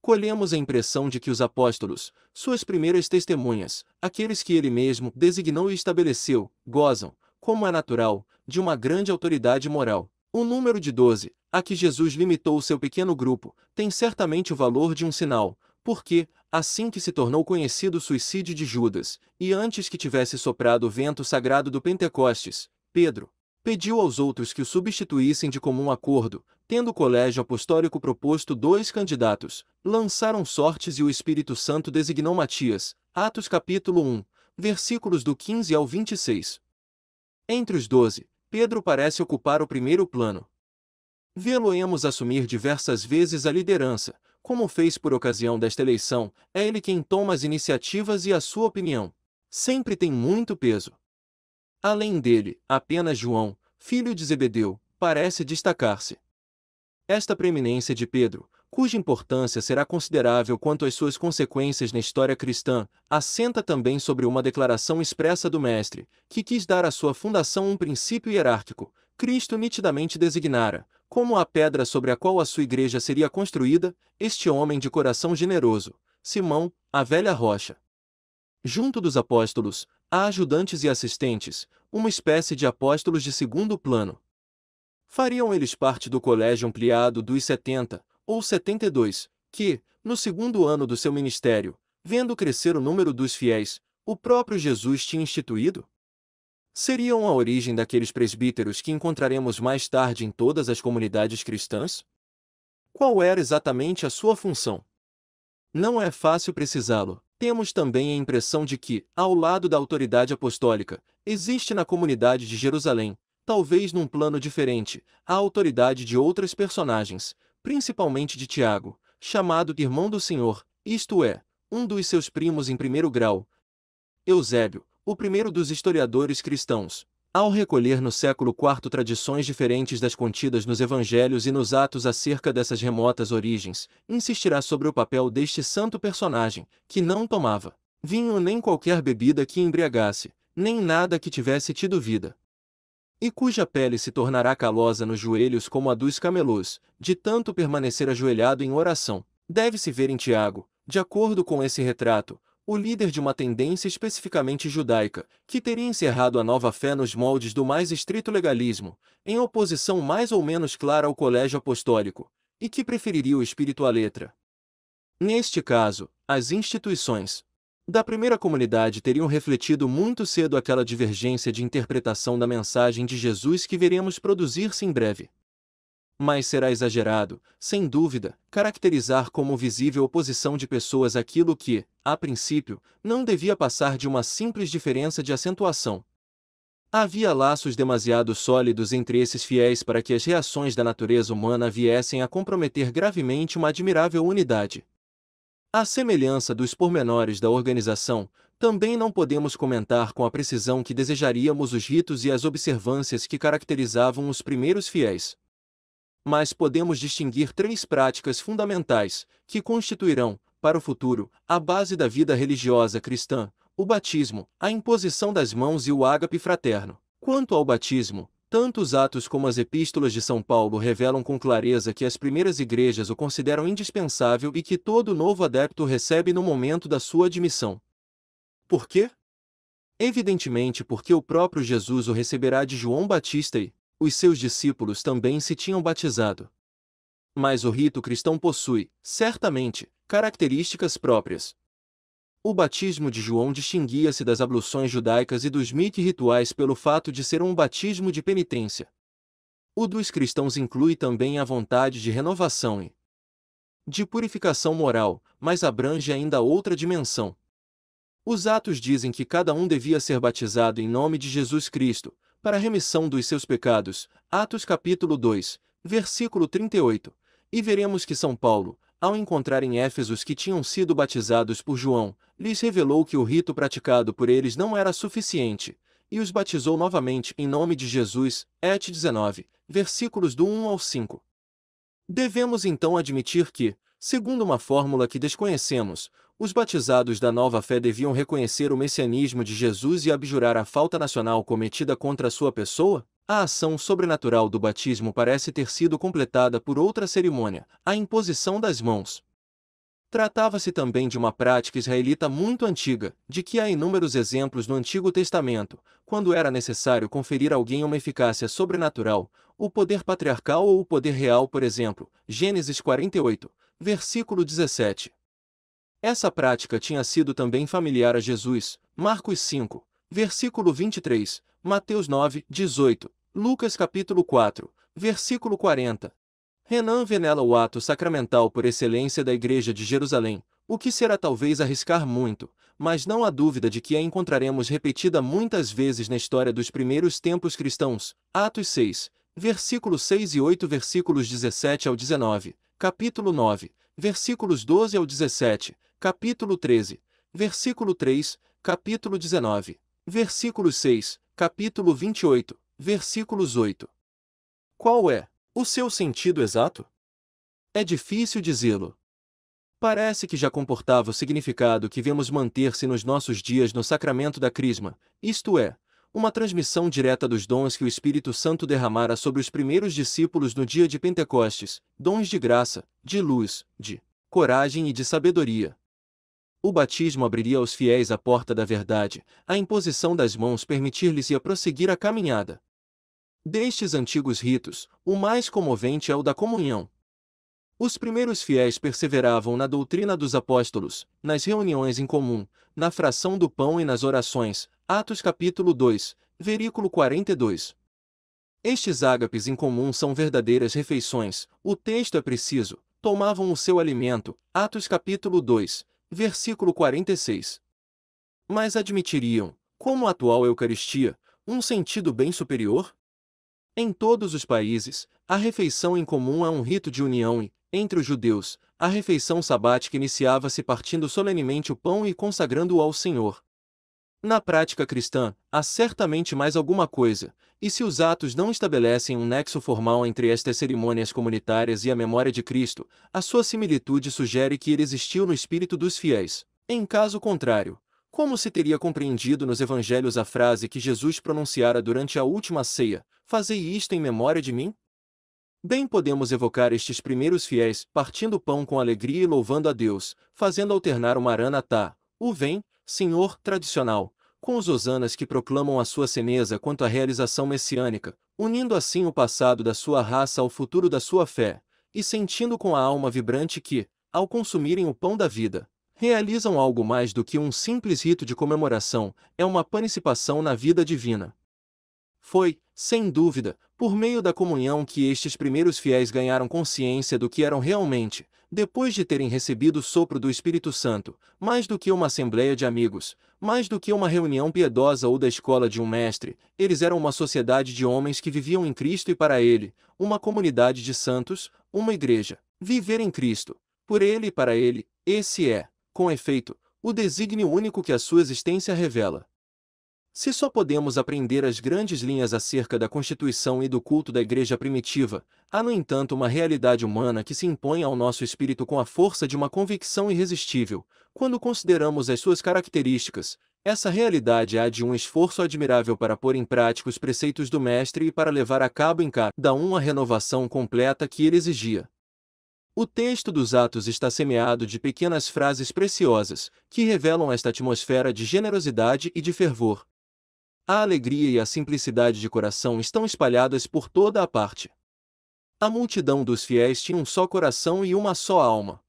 Colhemos a impressão de que os apóstolos, suas primeiras testemunhas, aqueles que ele mesmo designou e estabeleceu, gozam, como é natural, de uma grande autoridade moral, o número de doze, a que Jesus limitou o seu pequeno grupo, tem certamente o valor de um sinal, porque, assim que se tornou conhecido o suicídio de Judas, e antes que tivesse soprado o vento sagrado do Pentecostes, Pedro pediu aos outros que o substituíssem de comum acordo, tendo o colégio apostólico proposto dois candidatos, lançaram sortes e o Espírito Santo designou Matias, Atos capítulo 1, versículos do 15 ao 26. Entre os doze, Pedro parece ocupar o primeiro plano. Vê-lo-emos assumir diversas vezes a liderança, como fez por ocasião desta eleição, é ele quem toma as iniciativas e a sua opinião. Sempre tem muito peso. Além dele, apenas João, filho de Zebedeu, parece destacar-se. Esta preeminência de Pedro, cuja importância será considerável quanto às suas consequências na história cristã, assenta também sobre uma declaração expressa do Mestre, que quis dar à sua fundação um princípio hierárquico. Cristo nitidamente designara, como a pedra sobre a qual a sua igreja seria construída, este homem de coração generoso, Simão, a velha rocha. Junto dos apóstolos, há ajudantes e assistentes, uma espécie de apóstolos de segundo plano. Fariam eles parte do colégio ampliado dos 70, ou 72, que, no segundo ano do seu ministério, vendo crescer o número dos fiéis, o próprio Jesus tinha instituído? Seriam a origem daqueles presbíteros que encontraremos mais tarde em todas as comunidades cristãs? Qual era exatamente a sua função? Não é fácil precisá-lo. Temos também a impressão de que, ao lado da autoridade apostólica, existe na comunidade de Jerusalém, talvez num plano diferente, a autoridade de outras personagens, principalmente de Tiago, chamado irmão do Senhor, isto é, um dos seus primos em primeiro grau. Eusébio, o primeiro dos historiadores cristãos, ao recolher no século IV tradições diferentes das contidas nos evangelhos e nos atos acerca dessas remotas origens, insistirá sobre o papel deste santo personagem, que não tomava vinho nem qualquer bebida que embriagasse, nem nada que tivesse tido vida, e cuja pele se tornará calosa nos joelhos como a dos camelôs, de tanto permanecer ajoelhado em oração. Deve-se ver em Tiago, de acordo com esse retrato, o líder de uma tendência especificamente judaica, que teria encerrado a nova fé nos moldes do mais estrito legalismo, em oposição mais ou menos clara ao colégio apostólico, e que preferiria o espírito à letra. Neste caso, as instituições, da primeira comunidade teriam refletido muito cedo aquela divergência de interpretação da mensagem de Jesus que veremos produzir-se em breve. Mas será exagerado, sem dúvida, caracterizar como visível oposição de pessoas aquilo que, a princípio, não devia passar de uma simples diferença de acentuação. Havia laços demasiado sólidos entre esses fiéis para que as reações da natureza humana viessem a comprometer gravemente uma admirável unidade. À semelhança dos pormenores da organização, também não podemos comentar com a precisão que desejaríamos os ritos e as observâncias que caracterizavam os primeiros fiéis. Mas podemos distinguir três práticas fundamentais, que constituirão, para o futuro, a base da vida religiosa cristã: o batismo, a imposição das mãos e o ágape fraterno. Quanto ao batismo, tanto os Atos como as Epístolas de São Paulo revelam com clareza que as primeiras igrejas o consideram indispensável e que todo novo adepto recebe no momento da sua admissão. Por quê? Evidentemente porque o próprio Jesus o receberá de João Batista e, os seus discípulos também se tinham batizado. Mas o rito cristão possui, certamente, características próprias, o batismo de João distinguia-se das abluções judaicas e dos mitos rituais pelo fato de ser um batismo de penitência. O dos cristãos inclui também a vontade de renovação e de purificação moral, mas abrange ainda outra dimensão. Os atos dizem que cada um devia ser batizado em nome de Jesus Cristo, para a remissão dos seus pecados. Atos capítulo 2, versículo 38. E veremos que São Paulo, ao encontrar em Éfeso os que tinham sido batizados por João, lhes revelou que o rito praticado por eles não era suficiente, e os batizou novamente em nome de Jesus, et 19, versículos do 1 ao 5. Devemos então admitir que, segundo uma fórmula que desconhecemos, os batizados da nova fé deviam reconhecer o messianismo de Jesus e abjurar a falta nacional cometida contra a sua pessoa? A ação sobrenatural do batismo parece ter sido completada por outra cerimônia, a imposição das mãos. Tratava-se também de uma prática israelita muito antiga, de que há inúmeros exemplos no Antigo Testamento, quando era necessário conferir a alguém uma eficácia sobrenatural, o poder patriarcal ou o poder real, por exemplo, Gênesis 48, versículo 17. Essa prática tinha sido também familiar a Jesus, Marcos 5, versículo 23, Mateus 9, 18, Lucas capítulo 4, versículo 40. Renan venela o ato sacramental por excelência da Igreja de Jerusalém, o que será talvez arriscar muito, mas não há dúvida de que a encontraremos repetida muitas vezes na história dos primeiros tempos cristãos. Atos 6, versículos 6 e 8, versículos 17 ao 19, capítulo 9, versículos 12 ao 17, capítulo 13, versículo 3, capítulo 19, versículos 6, capítulo 28, versículos 8. Qual é o seu sentido exato? É difícil dizê-lo. Parece que já comportava o significado que vemos manter-se nos nossos dias no sacramento da Crisma, isto é, uma transmissão direta dos dons que o Espírito Santo derramara sobre os primeiros discípulos no dia de Pentecostes, dons de graça, de luz, de coragem e de sabedoria, o batismo abriria aos fiéis a porta da verdade, a imposição das mãos permitir-lhes ia prosseguir a caminhada. Destes antigos ritos, o mais comovente é o da comunhão. Os primeiros fiéis perseveravam na doutrina dos apóstolos, nas reuniões em comum, na fração do pão e nas orações. Atos capítulo 2, versículo 42. Estes ágapes em comum são verdadeiras refeições, o texto é preciso, tomavam o seu alimento. Atos capítulo 2, versículo 46. Mas admitiriam, como a atual Eucaristia, um sentido bem superior? Em todos os países, a refeição em comum é um rito de união e, entre os judeus, a refeição sabática iniciava-se partindo solenemente o pão e consagrando-o ao Senhor, na prática cristã, há certamente mais alguma coisa, e se os atos não estabelecem um nexo formal entre estas cerimônias comunitárias e a memória de Cristo, a sua similitude sugere que ele existiu no espírito dos fiéis. Em caso contrário, como se teria compreendido nos evangelhos a frase que Jesus pronunciara durante a última ceia: Fazei isto em memória de mim? Bem podemos evocar estes primeiros fiéis, partindo pão com alegria e louvando a Deus, fazendo alternar o maranatá, o vem, Senhor, tradicional, com os osanas que proclamam a sua seneza quanto à realização messiânica, unindo assim o passado da sua raça ao futuro da sua fé, e sentindo com a alma vibrante que, ao consumirem o pão da vida, realizam algo mais do que um simples rito de comemoração, é uma participação na vida divina. Foi, sem dúvida, por meio da comunhão que estes primeiros fiéis ganharam consciência do que eram realmente, depois de terem recebido o sopro do Espírito Santo, mais do que uma assembleia de amigos, mais do que uma reunião piedosa ou da escola de um mestre, eles eram uma sociedade de homens que viviam em Cristo e para Ele, uma comunidade de santos, uma igreja. Viver em Cristo, por Ele e para Ele, esse é, com efeito, o desígnio único que a sua existência revela. Se só podemos aprender as grandes linhas acerca da constituição e do culto da igreja primitiva, há no entanto uma realidade humana que se impõe ao nosso espírito com a força de uma convicção irresistível. Quando consideramos as suas características, essa realidade há de um esforço admirável para pôr em prática os preceitos do Mestre e para levar a cabo em cada um a renovação completa que ele exigia. O texto dos Atos está semeado de pequenas frases preciosas, que revelam esta atmosfera de generosidade e de fervor, a alegria e a simplicidade de coração estão espalhadas por toda a parte. A multidão dos fiéis tinha um só coração e uma só alma.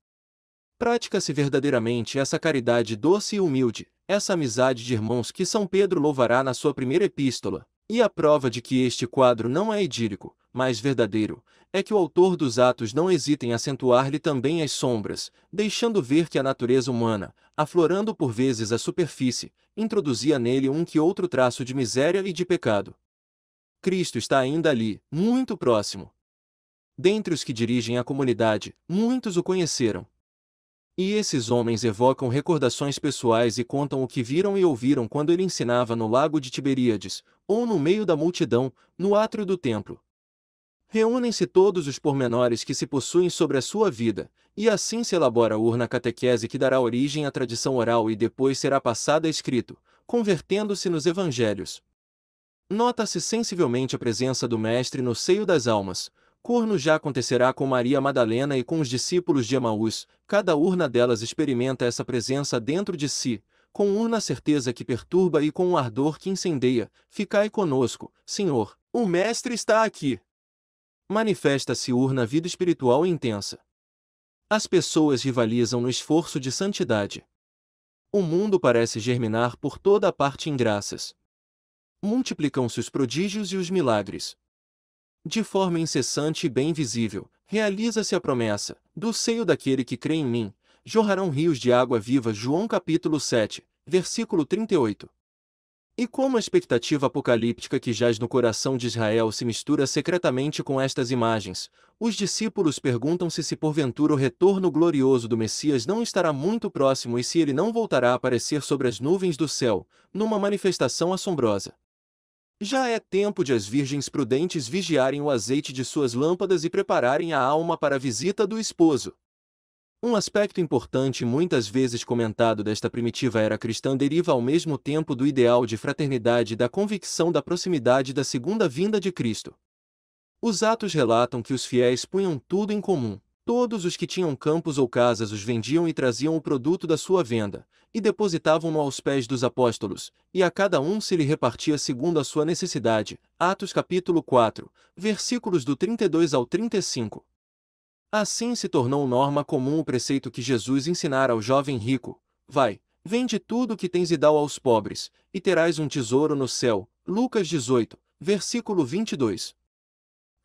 Pratica-se verdadeiramente essa caridade doce e humilde, essa amizade de irmãos que São Pedro louvará na sua primeira epístola, e a prova de que este quadro não é idílico, mas verdadeiro, é que o autor dos Atos não hesita em acentuar-lhe também as sombras, deixando ver que a natureza humana, aflorando por vezes a superfície, introduzia nele um que outro traço de miséria e de pecado. Cristo está ainda ali, muito próximo. Dentre os que dirigem a comunidade, muitos o conheceram. E esses homens evocam recordações pessoais e contam o que viram e ouviram quando ele ensinava no lago de Tiberíades, ou no meio da multidão, no átrio do templo. Reúnem-se todos os pormenores que se possuem sobre a sua vida, e assim se elabora a urna catequese que dará origem à tradição oral e depois será passada a escrito, convertendo-se nos evangelhos. Nota-se sensivelmente a presença do Mestre no seio das almas. Corno já acontecerá com Maria Madalena e com os discípulos de Emaús, cada urna delas experimenta essa presença dentro de si, com urna certeza que perturba e com um ardor que incendeia. Ficai conosco, Senhor, o Mestre está aqui manifesta-se urna vida espiritual intensa. As pessoas rivalizam no esforço de santidade. O mundo parece germinar por toda a parte em graças. Multiplicam-se os prodígios e os milagres. De forma incessante e bem visível, realiza-se a promessa: do seio daquele que crê em mim, jorrarão rios de água viva. João capítulo 7, versículo 38. E como a expectativa apocalíptica que jaz no coração de Israel se mistura secretamente com estas imagens, os discípulos perguntam-se se porventura o retorno glorioso do Messias não estará muito próximo e se ele não voltará a aparecer sobre as nuvens do céu, numa manifestação assombrosa. Já é tempo de as virgens prudentes vigiarem o azeite de suas lâmpadas e prepararem a alma para a visita do esposo. Um aspecto importante muitas vezes comentado desta primitiva era cristã deriva ao mesmo tempo do ideal de fraternidade e da convicção da proximidade da segunda vinda de Cristo. Os atos relatam que os fiéis punham tudo em comum. Todos os que tinham campos ou casas os vendiam e traziam o produto da sua venda, e depositavam-no aos pés dos apóstolos, e a cada um se lhe repartia segundo a sua necessidade. Atos capítulo 4, versículos do 32 ao 35. Assim se tornou norma comum o preceito que Jesus ensinara ao jovem rico: Vai, vende tudo o que tens e dá aos pobres, e terás um tesouro no céu. Lucas 18, versículo 22.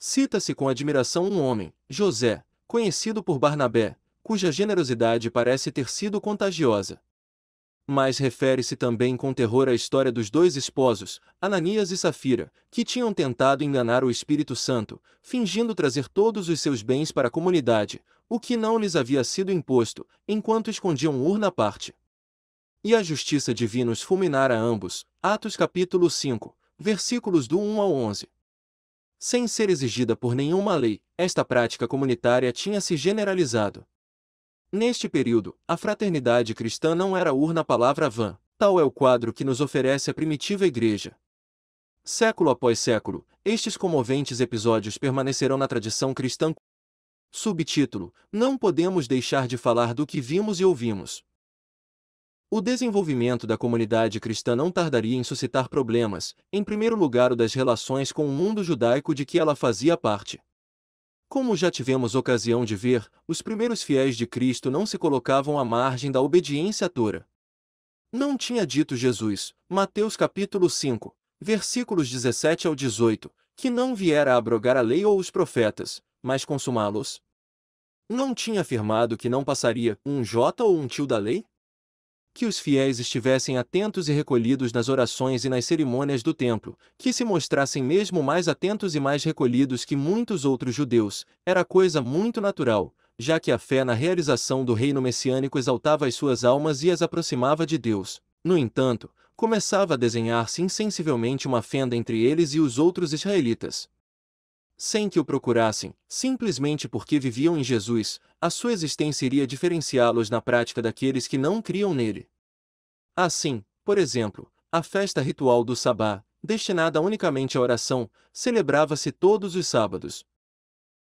Cita-se com admiração um homem, José, conhecido por Barnabé, cuja generosidade parece ter sido contagiosa mas refere-se também com terror à história dos dois esposos, Ananias e Safira, que tinham tentado enganar o Espírito Santo, fingindo trazer todos os seus bens para a comunidade, o que não lhes havia sido imposto, enquanto escondiam urna à parte. E a justiça divina os fulminara ambos, Atos capítulo 5, versículos do 1 ao 11. Sem ser exigida por nenhuma lei, esta prática comunitária tinha se generalizado. Neste período, a fraternidade cristã não era urna palavra vã, tal é o quadro que nos oferece a primitiva igreja. Século após século, estes comoventes episódios permanecerão na tradição cristã. Subtítulo: Não podemos deixar de falar do que vimos e ouvimos. O desenvolvimento da comunidade cristã não tardaria em suscitar problemas, em primeiro lugar o das relações com o mundo judaico de que ela fazia parte. Como já tivemos ocasião de ver, os primeiros fiéis de Cristo não se colocavam à margem da obediência à Torá. Não tinha dito Jesus, Mateus capítulo 5, versículos 17 ao 18, que não viera a abrogar a lei ou os profetas, mas consumá-los? Não tinha afirmado que não passaria um J ou um tio da lei? que os fiéis estivessem atentos e recolhidos nas orações e nas cerimônias do templo, que se mostrassem mesmo mais atentos e mais recolhidos que muitos outros judeus, era coisa muito natural, já que a fé na realização do reino messiânico exaltava as suas almas e as aproximava de Deus. No entanto, começava a desenhar-se insensivelmente uma fenda entre eles e os outros israelitas sem que o procurassem, simplesmente porque viviam em Jesus, a sua existência iria diferenciá-los na prática daqueles que não criam nele. Assim, por exemplo, a festa ritual do Sabá, destinada unicamente à oração, celebrava-se todos os sábados.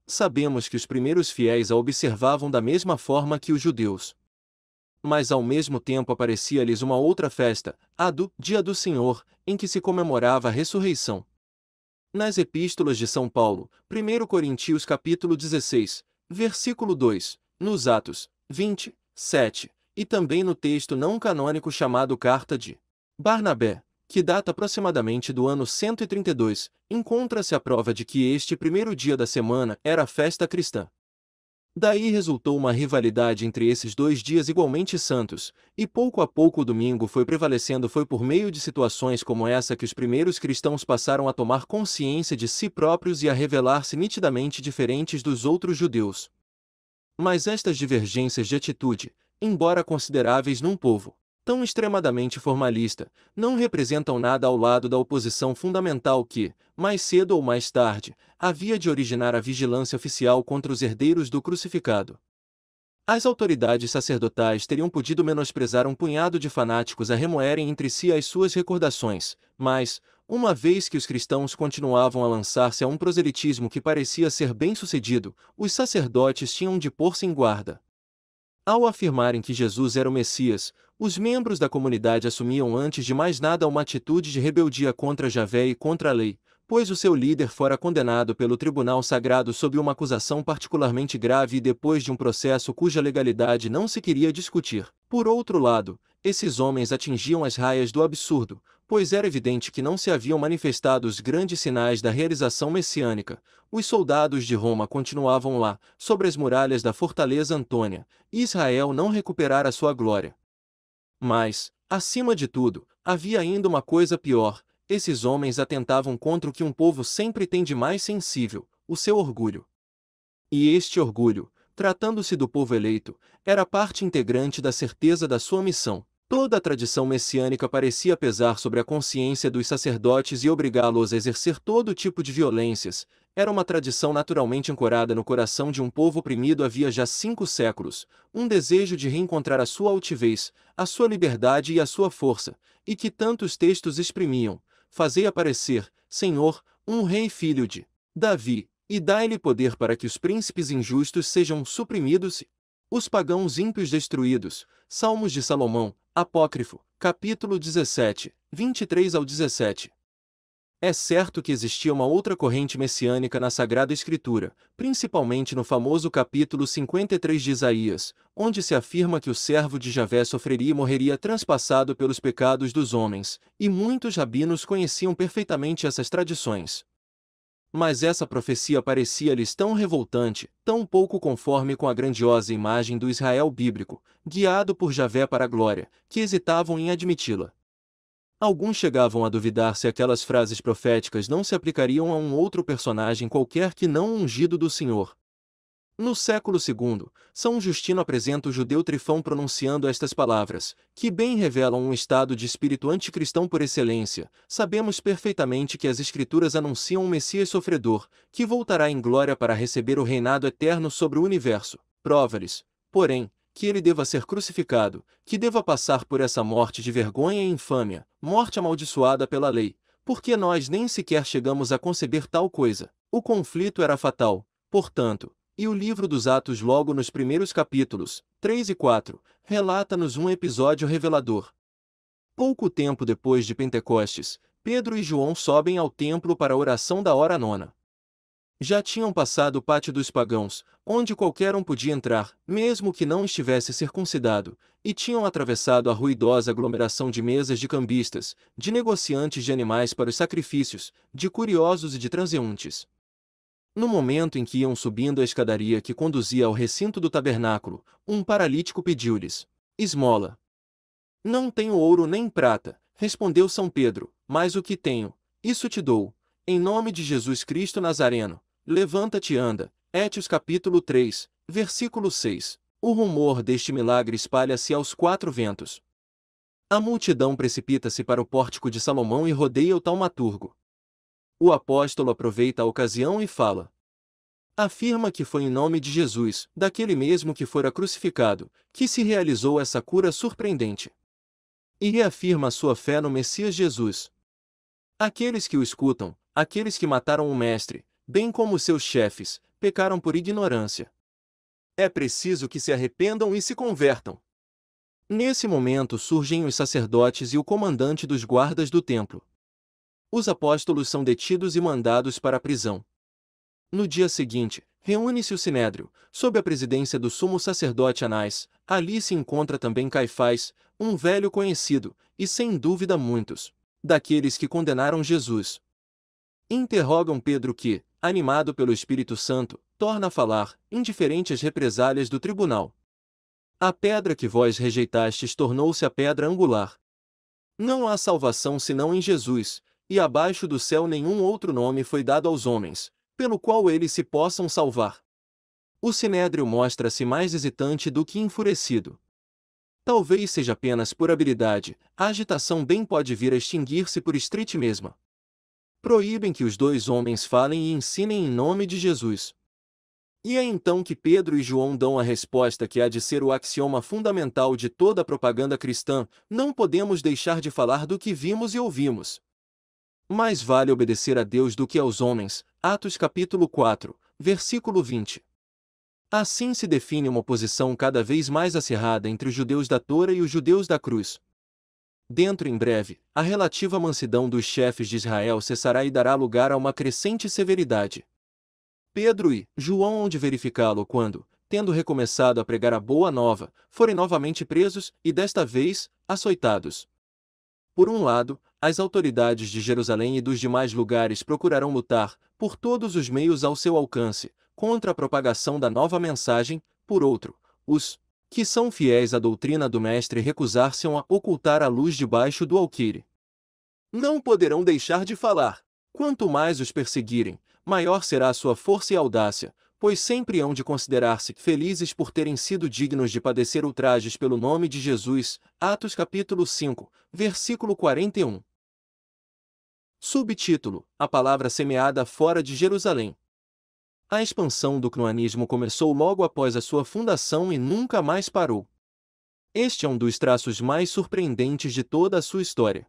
Sabemos que os primeiros fiéis a observavam da mesma forma que os judeus. Mas ao mesmo tempo aparecia-lhes uma outra festa, a do Dia do Senhor, em que se comemorava a ressurreição nas epístolas de São Paulo, 1 Coríntios capítulo 16, versículo 2, nos Atos 20, 7, e também no texto não canônico chamado Carta de Barnabé, que data aproximadamente do ano 132, encontra-se a prova de que este primeiro dia da semana era festa cristã. Daí resultou uma rivalidade entre esses dois dias igualmente santos, e pouco a pouco o domingo foi prevalecendo foi por meio de situações como essa que os primeiros cristãos passaram a tomar consciência de si próprios e a revelar-se nitidamente diferentes dos outros judeus. Mas estas divergências de atitude, embora consideráveis num povo, tão extremadamente formalista, não representam nada ao lado da oposição fundamental que, mais cedo ou mais tarde, havia de originar a vigilância oficial contra os herdeiros do crucificado. As autoridades sacerdotais teriam podido menosprezar um punhado de fanáticos a remoerem entre si as suas recordações, mas, uma vez que os cristãos continuavam a lançar-se a um proselitismo que parecia ser bem-sucedido, os sacerdotes tinham de pôr-se em guarda. Ao afirmarem que Jesus era o Messias, os membros da comunidade assumiam antes de mais nada uma atitude de rebeldia contra Javé e contra a lei, pois o seu líder fora condenado pelo tribunal sagrado sob uma acusação particularmente grave e depois de um processo cuja legalidade não se queria discutir. Por outro lado, esses homens atingiam as raias do absurdo, pois era evidente que não se haviam manifestado os grandes sinais da realização messiânica. Os soldados de Roma continuavam lá, sobre as muralhas da fortaleza Antônia, e Israel não recuperara sua glória. Mas, acima de tudo, havia ainda uma coisa pior, esses homens atentavam contra o que um povo sempre tem de mais sensível, o seu orgulho. E este orgulho, tratando-se do povo eleito, era parte integrante da certeza da sua missão. Toda a tradição messiânica parecia pesar sobre a consciência dos sacerdotes e obrigá-los a exercer todo tipo de violências. Era uma tradição naturalmente ancorada no coração de um povo oprimido havia já cinco séculos, um desejo de reencontrar a sua altivez, a sua liberdade e a sua força, e que tantos textos exprimiam. Fazei aparecer, Senhor, um rei filho de Davi, e dai lhe poder para que os príncipes injustos sejam suprimidos os pagãos ímpios destruídos. Salmos de Salomão, Apócrifo, capítulo 17, 23 ao 17. É certo que existia uma outra corrente messiânica na Sagrada Escritura, principalmente no famoso capítulo 53 de Isaías, onde se afirma que o servo de Javé sofreria e morreria transpassado pelos pecados dos homens, e muitos rabinos conheciam perfeitamente essas tradições mas essa profecia parecia-lhes tão revoltante, tão pouco conforme com a grandiosa imagem do Israel bíblico, guiado por Javé para a glória, que hesitavam em admiti-la. Alguns chegavam a duvidar se aquelas frases proféticas não se aplicariam a um outro personagem qualquer que não ungido do Senhor, no século II, São Justino apresenta o judeu Trifão pronunciando estas palavras, que bem revelam um estado de espírito anticristão por excelência. Sabemos perfeitamente que as Escrituras anunciam um Messias sofredor, que voltará em glória para receber o reinado eterno sobre o universo. Prova-lhes, porém, que ele deva ser crucificado, que deva passar por essa morte de vergonha e infâmia, morte amaldiçoada pela lei, porque nós nem sequer chegamos a conceber tal coisa. O conflito era fatal, portanto, e o livro dos Atos, logo nos primeiros capítulos, 3 e 4, relata-nos um episódio revelador. Pouco tempo depois de Pentecostes, Pedro e João sobem ao templo para a oração da hora nona. Já tinham passado o pátio dos pagãos, onde qualquer um podia entrar, mesmo que não estivesse circuncidado, e tinham atravessado a ruidosa aglomeração de mesas de cambistas, de negociantes de animais para os sacrifícios, de curiosos e de transeuntes. No momento em que iam subindo a escadaria que conduzia ao recinto do tabernáculo, um paralítico pediu-lhes: Esmola. Não tenho ouro nem prata, respondeu São Pedro, mas o que tenho, isso te dou. Em nome de Jesus Cristo Nazareno, levanta-te e anda. Étios capítulo 3, versículo 6. O rumor deste milagre espalha-se aos quatro ventos. A multidão precipita-se para o pórtico de Salomão e rodeia o taumaturgo, o apóstolo aproveita a ocasião e fala. Afirma que foi em nome de Jesus, daquele mesmo que fora crucificado, que se realizou essa cura surpreendente. E reafirma sua fé no Messias Jesus. Aqueles que o escutam, aqueles que mataram o Mestre, bem como seus chefes, pecaram por ignorância. É preciso que se arrependam e se convertam. Nesse momento surgem os sacerdotes e o comandante dos guardas do templo os apóstolos são detidos e mandados para a prisão. No dia seguinte, reúne-se o Sinédrio, sob a presidência do sumo sacerdote Anás. Ali se encontra também Caifás, um velho conhecido, e sem dúvida muitos, daqueles que condenaram Jesus. Interrogam Pedro que, animado pelo Espírito Santo, torna a falar, indiferente às represálias do tribunal. A pedra que vós rejeitastes tornou-se a pedra angular. Não há salvação senão em Jesus, e abaixo do céu nenhum outro nome foi dado aos homens, pelo qual eles se possam salvar. O sinédrio mostra-se mais hesitante do que enfurecido. Talvez seja apenas por habilidade, a agitação bem pode vir a extinguir-se por estrite mesma. Proíbem que os dois homens falem e ensinem em nome de Jesus. E é então que Pedro e João dão a resposta que há de ser o axioma fundamental de toda a propaganda cristã: não podemos deixar de falar do que vimos e ouvimos, mais vale obedecer a Deus do que aos homens. Atos capítulo 4, versículo 20. Assim se define uma posição cada vez mais acirrada entre os judeus da Tora e os judeus da cruz. Dentro em breve, a relativa mansidão dos chefes de Israel cessará e dará lugar a uma crescente severidade. Pedro e João hão de verificá-lo quando, tendo recomeçado a pregar a boa nova, forem novamente presos e desta vez açoitados. Por um lado, as autoridades de Jerusalém e dos demais lugares procurarão lutar, por todos os meios ao seu alcance, contra a propagação da nova mensagem, por outro, os que são fiéis à doutrina do Mestre recusar-se a ocultar a luz debaixo do alquire. Não poderão deixar de falar. Quanto mais os perseguirem, maior será a sua força e audácia, pois sempre hão de considerar-se felizes por terem sido dignos de padecer ultrajes pelo nome de Jesus. Atos capítulo 5, versículo 41. Subtítulo: A palavra semeada fora de Jerusalém. A expansão do cnoanismo começou logo após a sua fundação e nunca mais parou. Este é um dos traços mais surpreendentes de toda a sua história.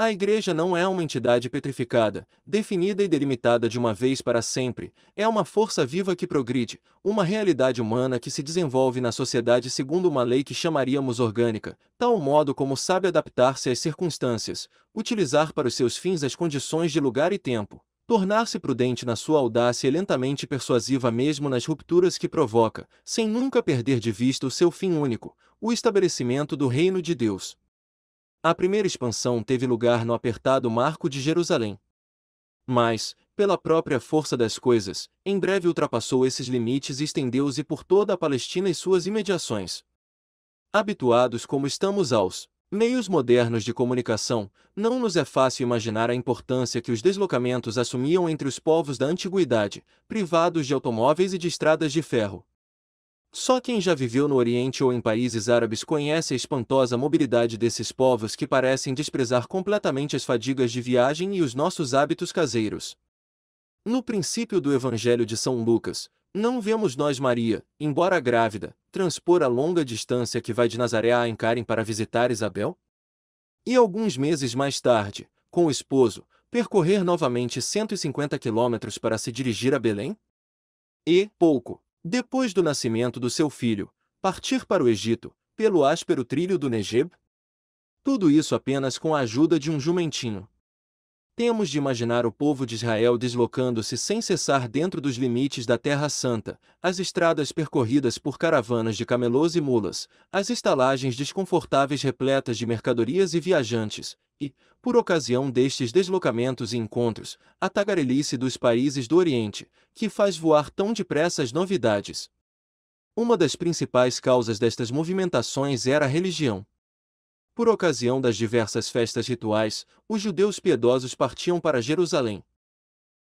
A Igreja não é uma entidade petrificada, definida e delimitada de uma vez para sempre, é uma força viva que progride, uma realidade humana que se desenvolve na sociedade segundo uma lei que chamaríamos orgânica, tal modo como sabe adaptar-se às circunstâncias, utilizar para os seus fins as condições de lugar e tempo, tornar-se prudente na sua audácia e lentamente persuasiva mesmo nas rupturas que provoca, sem nunca perder de vista o seu fim único, o estabelecimento do reino de Deus. A primeira expansão teve lugar no apertado marco de Jerusalém. Mas, pela própria força das coisas, em breve ultrapassou esses limites e estendeu-se por toda a Palestina e suas imediações. Habituados como estamos aos meios modernos de comunicação, não nos é fácil imaginar a importância que os deslocamentos assumiam entre os povos da antiguidade, privados de automóveis e de estradas de ferro. Só quem já viveu no Oriente ou em países árabes conhece a espantosa mobilidade desses povos que parecem desprezar completamente as fadigas de viagem e os nossos hábitos caseiros. No princípio do Evangelho de São Lucas, não vemos nós Maria, embora grávida, transpor a longa distância que vai de Nazaré a Encarem para visitar Isabel? E alguns meses mais tarde, com o esposo, percorrer novamente 150 quilômetros para se dirigir a Belém? E, pouco, depois do nascimento do seu filho, partir para o Egito, pelo áspero trilho do Negeb? Tudo isso apenas com a ajuda de um jumentinho. Temos de imaginar o povo de Israel deslocando-se sem cessar dentro dos limites da Terra Santa, as estradas percorridas por caravanas de camelôs e mulas, as estalagens desconfortáveis repletas de mercadorias e viajantes, e, por ocasião destes deslocamentos e encontros, a tagarelice dos países do Oriente, que faz voar tão depressa as novidades. Uma das principais causas destas movimentações era a religião. Por ocasião das diversas festas rituais, os judeus piedosos partiam para Jerusalém.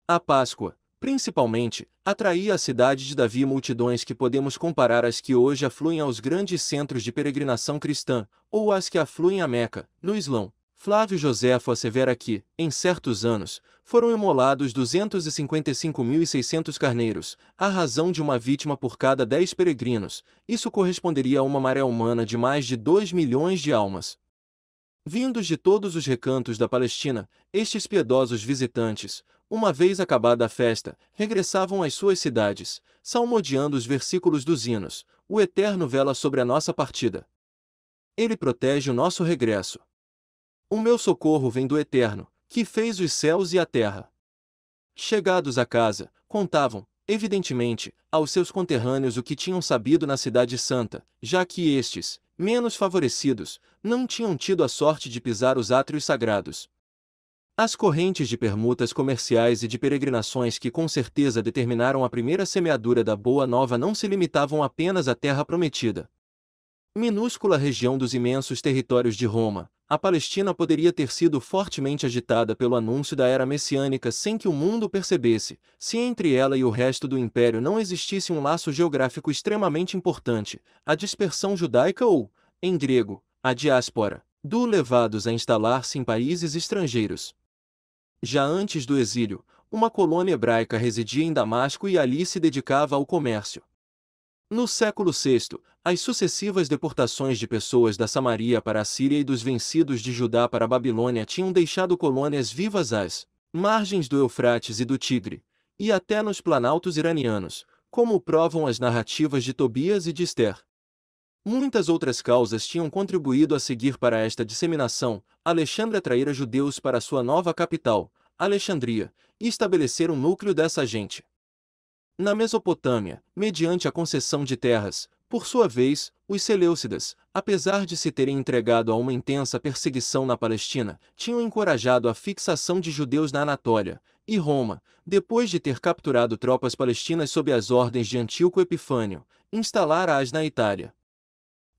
A Páscoa, principalmente, atraía a cidade de Davi multidões que podemos comparar às que hoje afluem aos grandes centros de peregrinação cristã, ou às que afluem a Meca, no Islão. Flávio Joséfo assevera que, em certos anos, foram imolados 255.600 carneiros, à razão de uma vítima por cada 10 peregrinos, isso corresponderia a uma maré humana de mais de 2 milhões de almas. Vindos de todos os recantos da Palestina, estes piedosos visitantes, uma vez acabada a festa, regressavam às suas cidades, salmodiando os versículos dos hinos: O Eterno vela sobre a nossa partida. Ele protege o nosso regresso. O meu socorro vem do Eterno, que fez os céus e a terra. Chegados a casa, contavam, evidentemente, aos seus conterrâneos o que tinham sabido na Cidade Santa, já que estes, menos favorecidos, não tinham tido a sorte de pisar os átrios sagrados. As correntes de permutas comerciais e de peregrinações que com certeza determinaram a primeira semeadura da Boa Nova não se limitavam apenas à Terra Prometida. Minúscula região dos imensos territórios de Roma, a Palestina poderia ter sido fortemente agitada pelo anúncio da era messiânica sem que o mundo percebesse, se entre ela e o resto do império não existisse um laço geográfico extremamente importante, a dispersão judaica ou, em grego, a diáspora, do levados a instalar-se em países estrangeiros. Já antes do exílio, uma colônia hebraica residia em Damasco e ali se dedicava ao comércio. No século VI, as sucessivas deportações de pessoas da Samaria para a Síria e dos vencidos de Judá para a Babilônia tinham deixado colônias vivas às margens do Eufrates e do Tigre, e até nos planaltos iranianos, como provam as narrativas de Tobias e de Esther. Muitas outras causas tinham contribuído a seguir para esta disseminação. Alexandre atraíra judeus para sua nova capital, Alexandria, e estabelecer um núcleo dessa gente. Na Mesopotâmia, mediante a concessão de terras, por sua vez, os Seleucidas, apesar de se terem entregado a uma intensa perseguição na Palestina, tinham encorajado a fixação de judeus na Anatólia, e Roma, depois de ter capturado tropas palestinas sob as ordens de Antíoco Epifânio, instalara-as na Itália.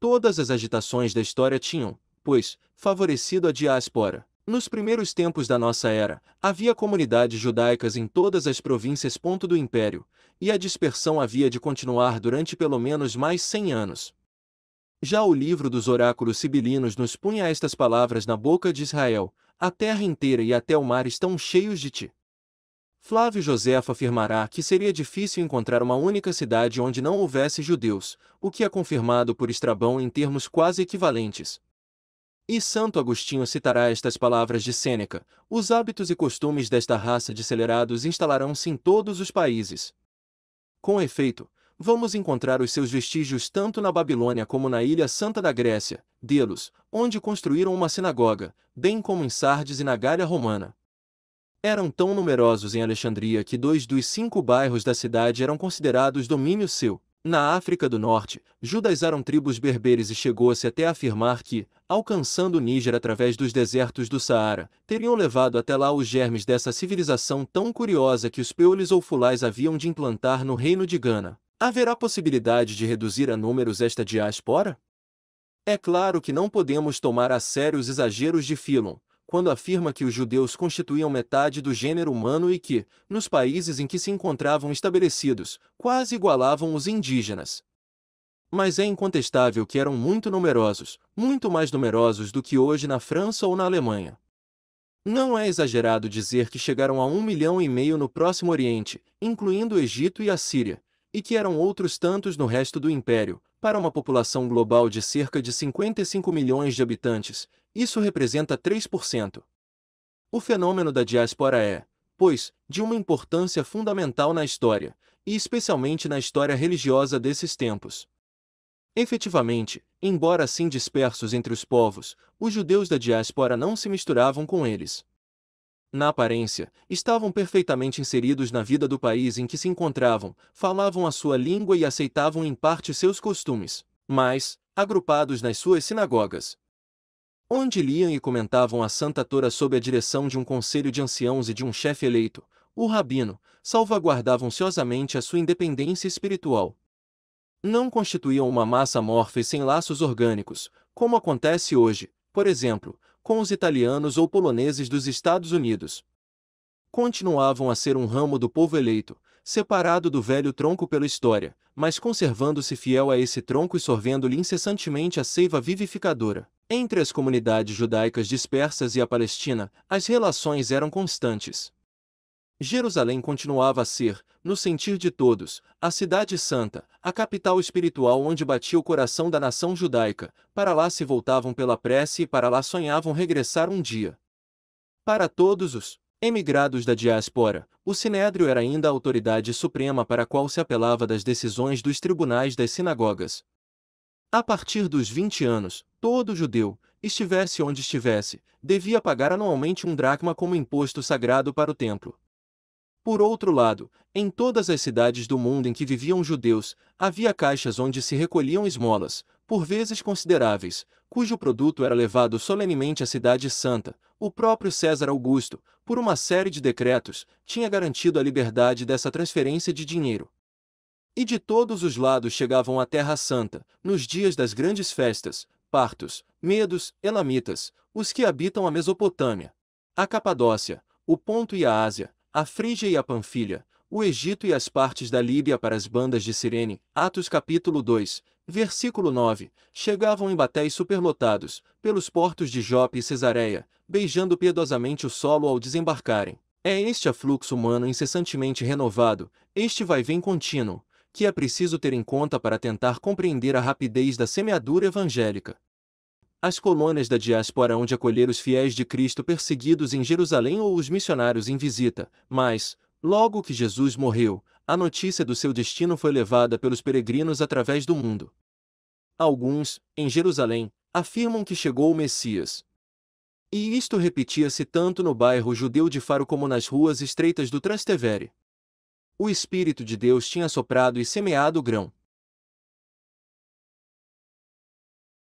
Todas as agitações da história tinham, pois, favorecido a diáspora. Nos primeiros tempos da nossa era, havia comunidades judaicas em todas as províncias do império, e a dispersão havia de continuar durante pelo menos mais 100 anos. Já o livro dos oráculos sibilinos nos punha estas palavras na boca de Israel: A terra inteira e até o mar estão cheios de ti. Flávio Joséfo afirmará que seria difícil encontrar uma única cidade onde não houvesse judeus, o que é confirmado por Estrabão em termos quase equivalentes. E Santo Agostinho citará estas palavras de Sêneca: Os hábitos e costumes desta raça de acelerados instalarão-se em todos os países. Com efeito, vamos encontrar os seus vestígios tanto na Babilônia como na ilha Santa da Grécia, Delos, onde construíram uma sinagoga, bem como em Sardes e na Galha Romana. Eram tão numerosos em Alexandria que dois dos cinco bairros da cidade eram considerados domínio seu. Na África do Norte, Judas eram tribos berberes e chegou-se até a afirmar que, alcançando o Níger através dos desertos do Saara, teriam levado até lá os germes dessa civilização tão curiosa que os peules ou fulais haviam de implantar no reino de Gana. Haverá possibilidade de reduzir a números esta diáspora? É claro que não podemos tomar a sério os exageros de Philon, quando afirma que os judeus constituíam metade do gênero humano e que, nos países em que se encontravam estabelecidos, quase igualavam os indígenas. Mas é incontestável que eram muito numerosos, muito mais numerosos do que hoje na França ou na Alemanha. Não é exagerado dizer que chegaram a um milhão e meio no Próximo Oriente, incluindo o Egito e a Síria, e que eram outros tantos no resto do Império, para uma população global de cerca de 55 milhões de habitantes, isso representa 3%. O fenômeno da diáspora é, pois, de uma importância fundamental na história, e especialmente na história religiosa desses tempos. Efetivamente, embora assim dispersos entre os povos, os judeus da diáspora não se misturavam com eles. Na aparência, estavam perfeitamente inseridos na vida do país em que se encontravam, falavam a sua língua e aceitavam em parte seus costumes, mas, agrupados nas suas sinagogas, onde liam e comentavam a Santa Torá sob a direção de um conselho de anciãos e de um chefe eleito, o rabino, salvaguardavam ansiosamente a sua independência espiritual. Não constituíam uma massa amorfa e sem laços orgânicos, como acontece hoje, por exemplo, com os italianos ou poloneses dos Estados Unidos. Continuavam a ser um ramo do povo eleito, separado do velho tronco pela história, mas conservando-se fiel a esse tronco e sorvendo-lhe incessantemente a seiva vivificadora. Entre as comunidades judaicas dispersas e a Palestina, as relações eram constantes. Jerusalém continuava a ser, no sentir de todos, a cidade santa, a capital espiritual onde batia o coração da nação judaica, para lá se voltavam pela prece e para lá sonhavam regressar um dia. Para todos os emigrados da diáspora, o Sinédrio era ainda a autoridade suprema para a qual se apelava das decisões dos tribunais das sinagogas, a partir dos 20 anos, todo judeu, estivesse onde estivesse, devia pagar anualmente um dracma como imposto sagrado para o templo. Por outro lado, em todas as cidades do mundo em que viviam judeus, havia caixas onde se recolhiam esmolas, por vezes consideráveis, cujo produto era levado solenemente à Cidade Santa. O próprio César Augusto, por uma série de decretos, tinha garantido a liberdade dessa transferência de dinheiro. E de todos os lados chegavam à Terra Santa, nos dias das grandes festas, partos, medos, elamitas, os que habitam a Mesopotâmia, a Capadócia, o Ponto e a Ásia, a Frígia e a Panfilha, o Egito e as partes da Líbia para as bandas de Sirene, Atos capítulo 2, versículo 9, chegavam em batéis superlotados, pelos portos de Jope e Cesareia, beijando piedosamente o solo ao desembarcarem. É este afluxo humano incessantemente renovado, este vai-vem contínuo, que é preciso ter em conta para tentar compreender a rapidez da semeadura evangélica. As colônias da diáspora onde acolher os fiéis de Cristo perseguidos em Jerusalém ou os missionários em visita, mas, logo que Jesus morreu, a notícia do seu destino foi levada pelos peregrinos através do mundo. Alguns, em Jerusalém, afirmam que chegou o Messias. E isto repetia-se tanto no bairro judeu de Faro como nas ruas estreitas do Trastevere o Espírito de Deus tinha soprado e semeado o grão.